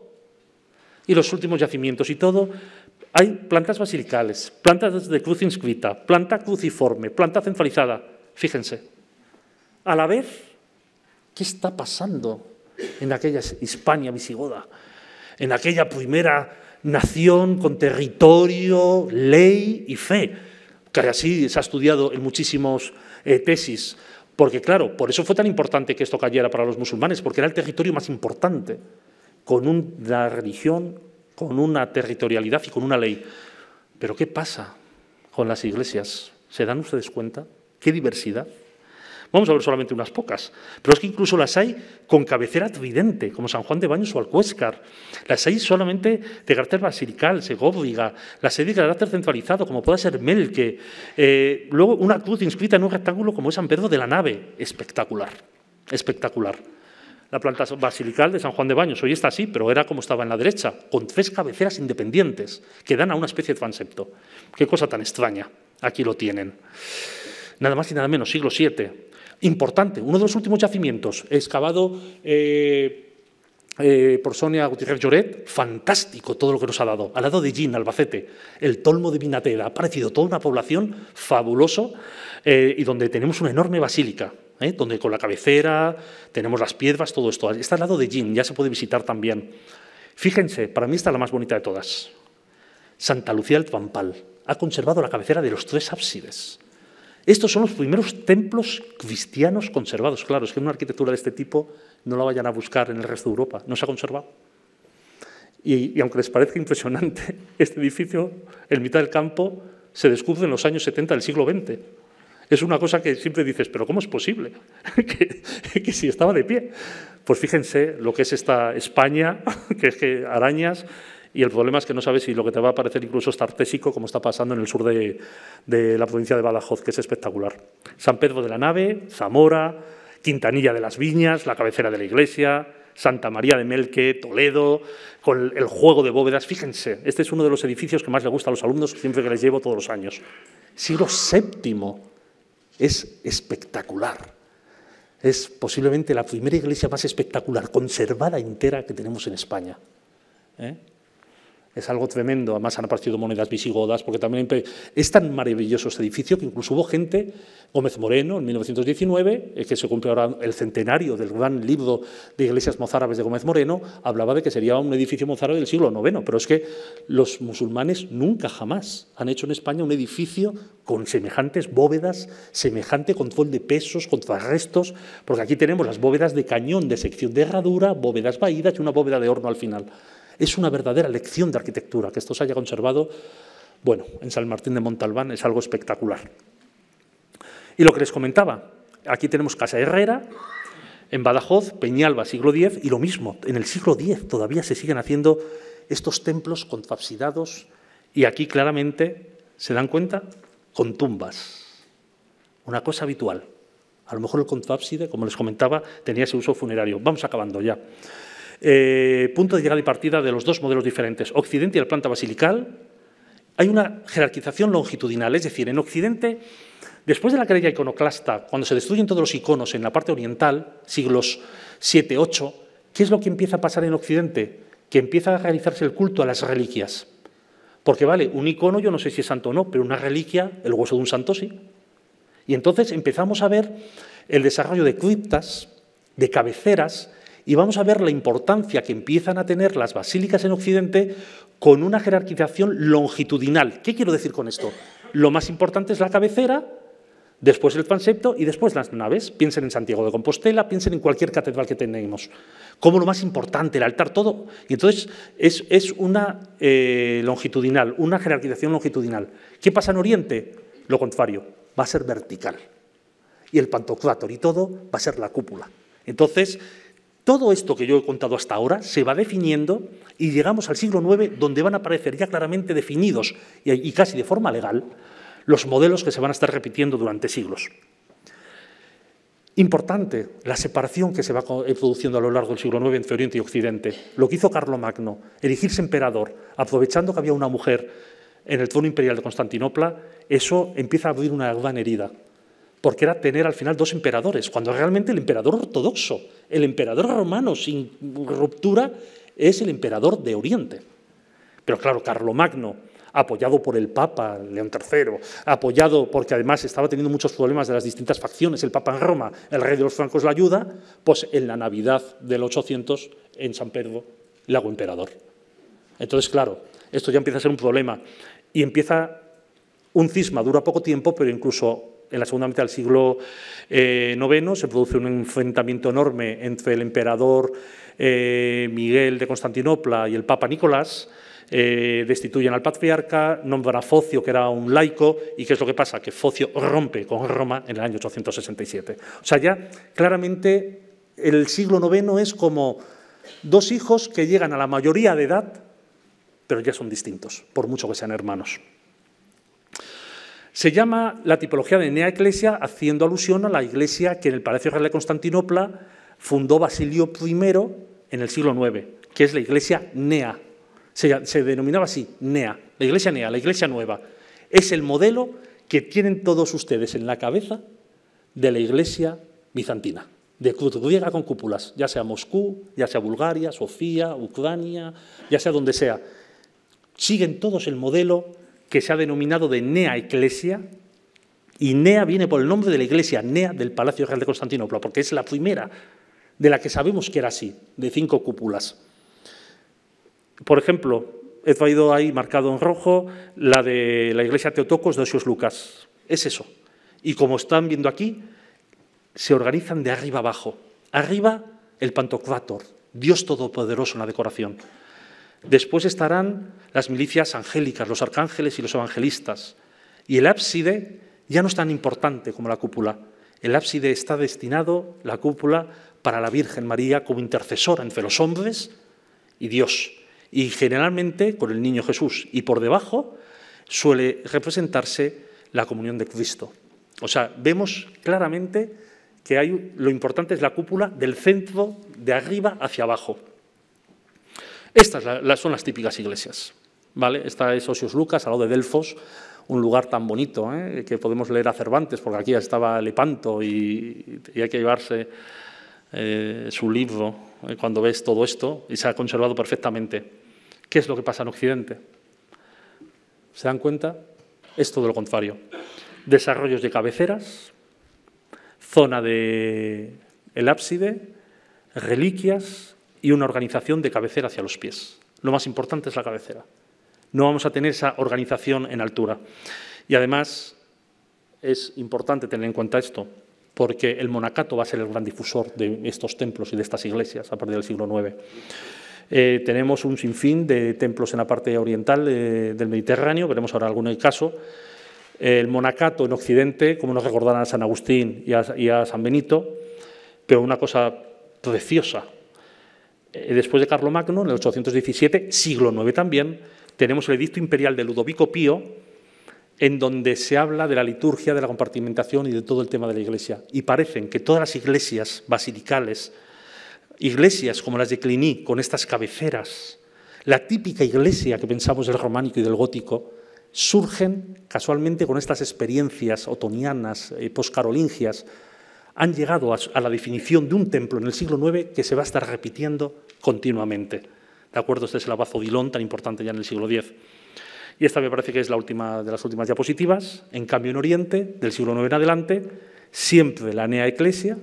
Y los últimos yacimientos y todo, hay plantas basilicales, plantas de cruz inscrita, planta cruciforme, planta centralizada. Fíjense, a la vez, ¿qué está pasando en aquella Hispania visigoda? En aquella primera nación con territorio, ley y fe, que así se ha estudiado en muchísimos eh, tesis. Porque claro, por eso fue tan importante que esto cayera para los musulmanes, porque era el territorio más importante, con una religión, con una territorialidad y con una ley. Pero ¿qué pasa con las iglesias? ¿Se dan ustedes cuenta? ¿Qué diversidad? Vamos a ver solamente unas pocas, pero es que incluso las hay con cabecera tridente, como San Juan de Baños o Alcuéscar. Las hay solamente de carácter basilical, Segóbriga, las hay de carácter centralizado, como pueda ser Melque. Eh, luego una cruz inscrita en un rectángulo como es San Pedro de la Nave, espectacular, espectacular la planta basilical de San Juan de Baños. Hoy está así, pero era como estaba en la derecha, con tres cabeceras independientes que dan a una especie de transepto. Qué cosa tan extraña. Aquí lo tienen. Nada más y nada menos, siglo VII importante. Uno de los últimos yacimientos excavado eh, eh, por Sonia Gutiérrez Lloret, fantástico todo lo que nos ha dado, al lado de Gin, Albacete, el Tolmo de Vinatera, ha aparecido toda una población fabuloso eh, y donde tenemos una enorme basílica. donde con la cabecera tenemos las piedras, todo esto. Está al lado de Gin, ya se puede visitar también. Fíjense, para mí está la más bonita de todas. Santa Lucía del Tampal ha conservado la cabecera de los tres ábsides. Estos son los primeros templos cristianos conservados. Claro, es que una arquitectura de este tipo no la vayan a buscar en el resto de Europa, no se ha conservado. Y, aunque les parezca impresionante, este edificio, en mitad del campo, se descubre en los años 70 del siglo XX. Es una cosa que siempre dices, pero ¿cómo es posible que, que, si estaba de pie? Pues fíjense lo que es esta España, que es que arañas, y el problema es que no sabes si lo que te va a parecer incluso es artésico, como está pasando en el sur de, la provincia de Badajoz, que es espectacular. San Pedro de la Nave, Zamora, Quintanilla de las Viñas, la cabecera de la iglesia, Santa María de Melque, Toledo, con el juego de bóvedas. Fíjense, este es uno de los edificios que más le gusta a los alumnos siempre que les llevo todos los años. Siglo VII es espectacular. Es posiblemente la primera iglesia más espectacular, conservada entera que tenemos en España. ¿Eh? es algo tremendo. Además han aparecido monedas visigodas, porque también es tan maravilloso este edificio que incluso hubo gente, Gómez Moreno en 1919, eh, que se cumple ahora el centenario del gran libro de iglesias mozárabes de Gómez Moreno, hablaba de que sería un edificio mozárabe del siglo IX, pero es que los musulmanes nunca jamás han hecho en España un edificio con semejantes bóvedas, semejante control de pesos, contrarrestos, porque aquí tenemos las bóvedas de cañón de sección de herradura, bóvedas vaídas y una bóveda de horno al final. Es una verdadera lección de arquitectura que esto se haya conservado, bueno, en San Martín de Montalbán es algo espectacular. Y lo que les comentaba, aquí tenemos Casa Herrera, en Badajoz, Peñalba, siglo X, y lo mismo, en el siglo X todavía se siguen haciendo estos templos confabsidados y aquí claramente, ¿se dan cuenta? Con tumbas. Una cosa habitual. A lo mejor el confabside, como les comentaba, tenía ese uso funerario. Vamos acabando ya. Eh, punto de llegada y partida de los dos modelos diferentes, Occidente y la planta basilical, hay una jerarquización longitudinal, es decir, en Occidente, después de la querella iconoclasta, cuando se destruyen todos los iconos en la parte oriental, siglos 7, 8, ¿qué es lo que empieza a pasar en Occidente? Que empieza a realizarse el culto a las reliquias. Porque vale, un icono yo no sé si es santo o no, pero una reliquia, el hueso de un santo sí. Y entonces empezamos a ver el desarrollo de criptas, de cabeceras, y vamos a ver la importancia que empiezan a tener las basílicas en Occidente con una jerarquización longitudinal. ¿Qué quiero decir con esto? Lo más importante es la cabecera, después el transepto y después las naves. Piensen en Santiago de Compostela, piensen en cualquier catedral que tenemos. Como lo más importante, el altar, todo. Y entonces es, una eh, longitudinal, una jerarquización longitudinal. ¿Qué pasa en Oriente? Lo contrario, va a ser vertical. Y el pantocrátor y todo va a ser la cúpula. Entonces, todo esto que yo he contado hasta ahora se va definiendo y llegamos al siglo IX donde van a aparecer ya claramente definidos y casi de forma legal los modelos que se van a estar repitiendo durante siglos. Importante la separación que se va eh, produciendo a lo largo del siglo IX entre Oriente y Occidente. Lo que hizo Carlomagno, erigirse emperador, aprovechando que había una mujer en el trono imperial de Constantinopla, eso empieza a abrir una gran herida porque era tener al final dos emperadores, cuando realmente el emperador ortodoxo, el emperador romano sin ruptura, es el emperador de Oriente. Pero claro, Carlomagno, apoyado por el Papa León III, apoyado porque además estaba teniendo muchos problemas de las distintas facciones, el Papa en Roma, el rey de los francos la ayuda, pues en la Navidad del 800 en San Pedro le hago emperador. Entonces, claro, esto ya empieza a ser un problema y empieza un cisma, dura poco tiempo, pero incluso en la segunda mitad del siglo eh, IX se produce un enfrentamiento enorme entre el emperador eh, Miguel de Constantinopla y el Papa Nicolás. Eh, destituyen al patriarca, nombran a Focio, que era un laico, y ¿qué es lo que pasa? Que Focio rompe con Roma en el año 867. O sea, ya claramente el siglo IX es como dos hijos que llegan a la mayoría de edad, pero ya son distintos, por mucho que sean hermanos. Se llama la tipología de Nea Ecclesia haciendo alusión a la iglesia que en el Palacio Real de Constantinopla fundó Basilio I en el siglo IX, que es la iglesia Nea. Se, denominaba así, Nea, la iglesia Nea, la iglesia nueva. Es el modelo que tienen todos ustedes en la cabeza de la iglesia bizantina, de griega con cúpulas, ya sea Moscú, ya sea Bulgaria, Sofía, Ucrania, ya sea donde sea. Siguen todos el modelo que se ha denominado de Nea Iglesia y Nea viene por el nombre de la iglesia, Nea del Palacio Real de Constantinopla, porque es la primera de la que sabemos que era así, de cinco cúpulas. Por ejemplo, he traído ahí marcado en rojo la de la iglesia Teotocos de Osios Lucas. Es eso. Y como están viendo aquí, se organizan de arriba abajo. Arriba el Pantocrator, Dios Todopoderoso en la decoración. Después estarán las milicias angélicas, los arcángeles y los evangelistas. Y el ábside ya no es tan importante como la cúpula. El ábside está destinado, la cúpula, para la Virgen María como intercesora entre los hombres y Dios. Y generalmente con el niño Jesús. Y por debajo suele representarse la comunión de Cristo. O sea, vemos claramente que lo importante es la cúpula del centro de arriba hacia abajo. Estas son las típicas iglesias. ¿vale? Esta es Osios Lucas, al lado de Delfos, un lugar tan bonito ¿eh? que podemos leer a Cervantes, porque aquí ya estaba Lepanto y, hay que llevarse eh, su libro ¿eh? cuando ves todo esto y se ha conservado perfectamente. ¿Qué es lo que pasa en Occidente? ¿Se dan cuenta? Es todo lo contrario. Desarrollos de cabeceras, zona de el ábside, reliquias, y una organización de cabecera hacia los pies. Lo más importante es la cabecera. No vamos a tener esa organización en altura. Y además es importante tener en cuenta esto, porque el monacato va a ser el gran difusor de estos templos y de estas iglesias a partir del siglo IX. Eh, tenemos un sinfín de templos en la parte oriental eh, del Mediterráneo, veremos ahora alguno caso. el monacato en Occidente, como nos recordarán a San Agustín y a San Benito, pero una cosa preciosa eh, después de Carlomagno, en el 817, siglo IX también, tenemos el edicto imperial de Ludovico Pío, en donde se habla de la liturgia, de la compartimentación y de todo el tema de la Iglesia. Y parecen que todas las iglesias basilicales, iglesias como las de Cluny, con estas cabeceras, la típica iglesia que pensamos del románico y del gótico, surgen casualmente con estas experiencias otonianas, y eh, poscarolingias, han llegado a la definición de un templo en el siglo IX que se va a estar repitiendo continuamente. ¿De acuerdo? Este es el Abad Dilón, tan importante ya en el siglo X. Y esta me parece que es la última de las últimas diapositivas. En cambio, en Oriente, del siglo IX en adelante, siempre la Nea Eclesia,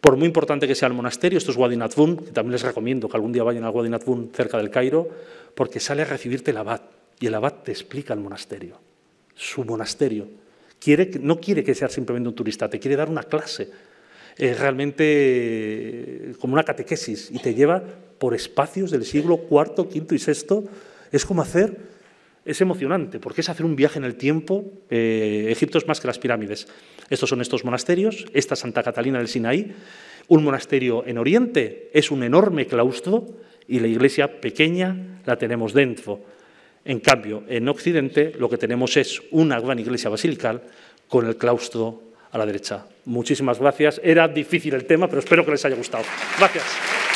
por muy importante que sea el monasterio, esto es Wadi que también les recomiendo que algún día vayan a Wadi cerca del Cairo, porque sale a recibirte el abad y el abad te explica el monasterio, su monasterio, no quiere que seas simplemente un turista, te quiere dar una clase, eh, realmente eh, como una catequesis, y te lleva por espacios del siglo IV, V y VI. Es como hacer, es emocionante, porque es hacer un viaje en el tiempo. Eh, Egipto es más que las pirámides. Estos son estos monasterios, esta Santa Catalina del Sinaí, un monasterio en Oriente, es un enorme claustro, y la iglesia pequeña la tenemos dentro. En cambio, en Occidente lo que tenemos es una gran iglesia basilical con el claustro a la derecha. Muchísimas gracias. Era difícil el tema, pero espero que les haya gustado. Gracias.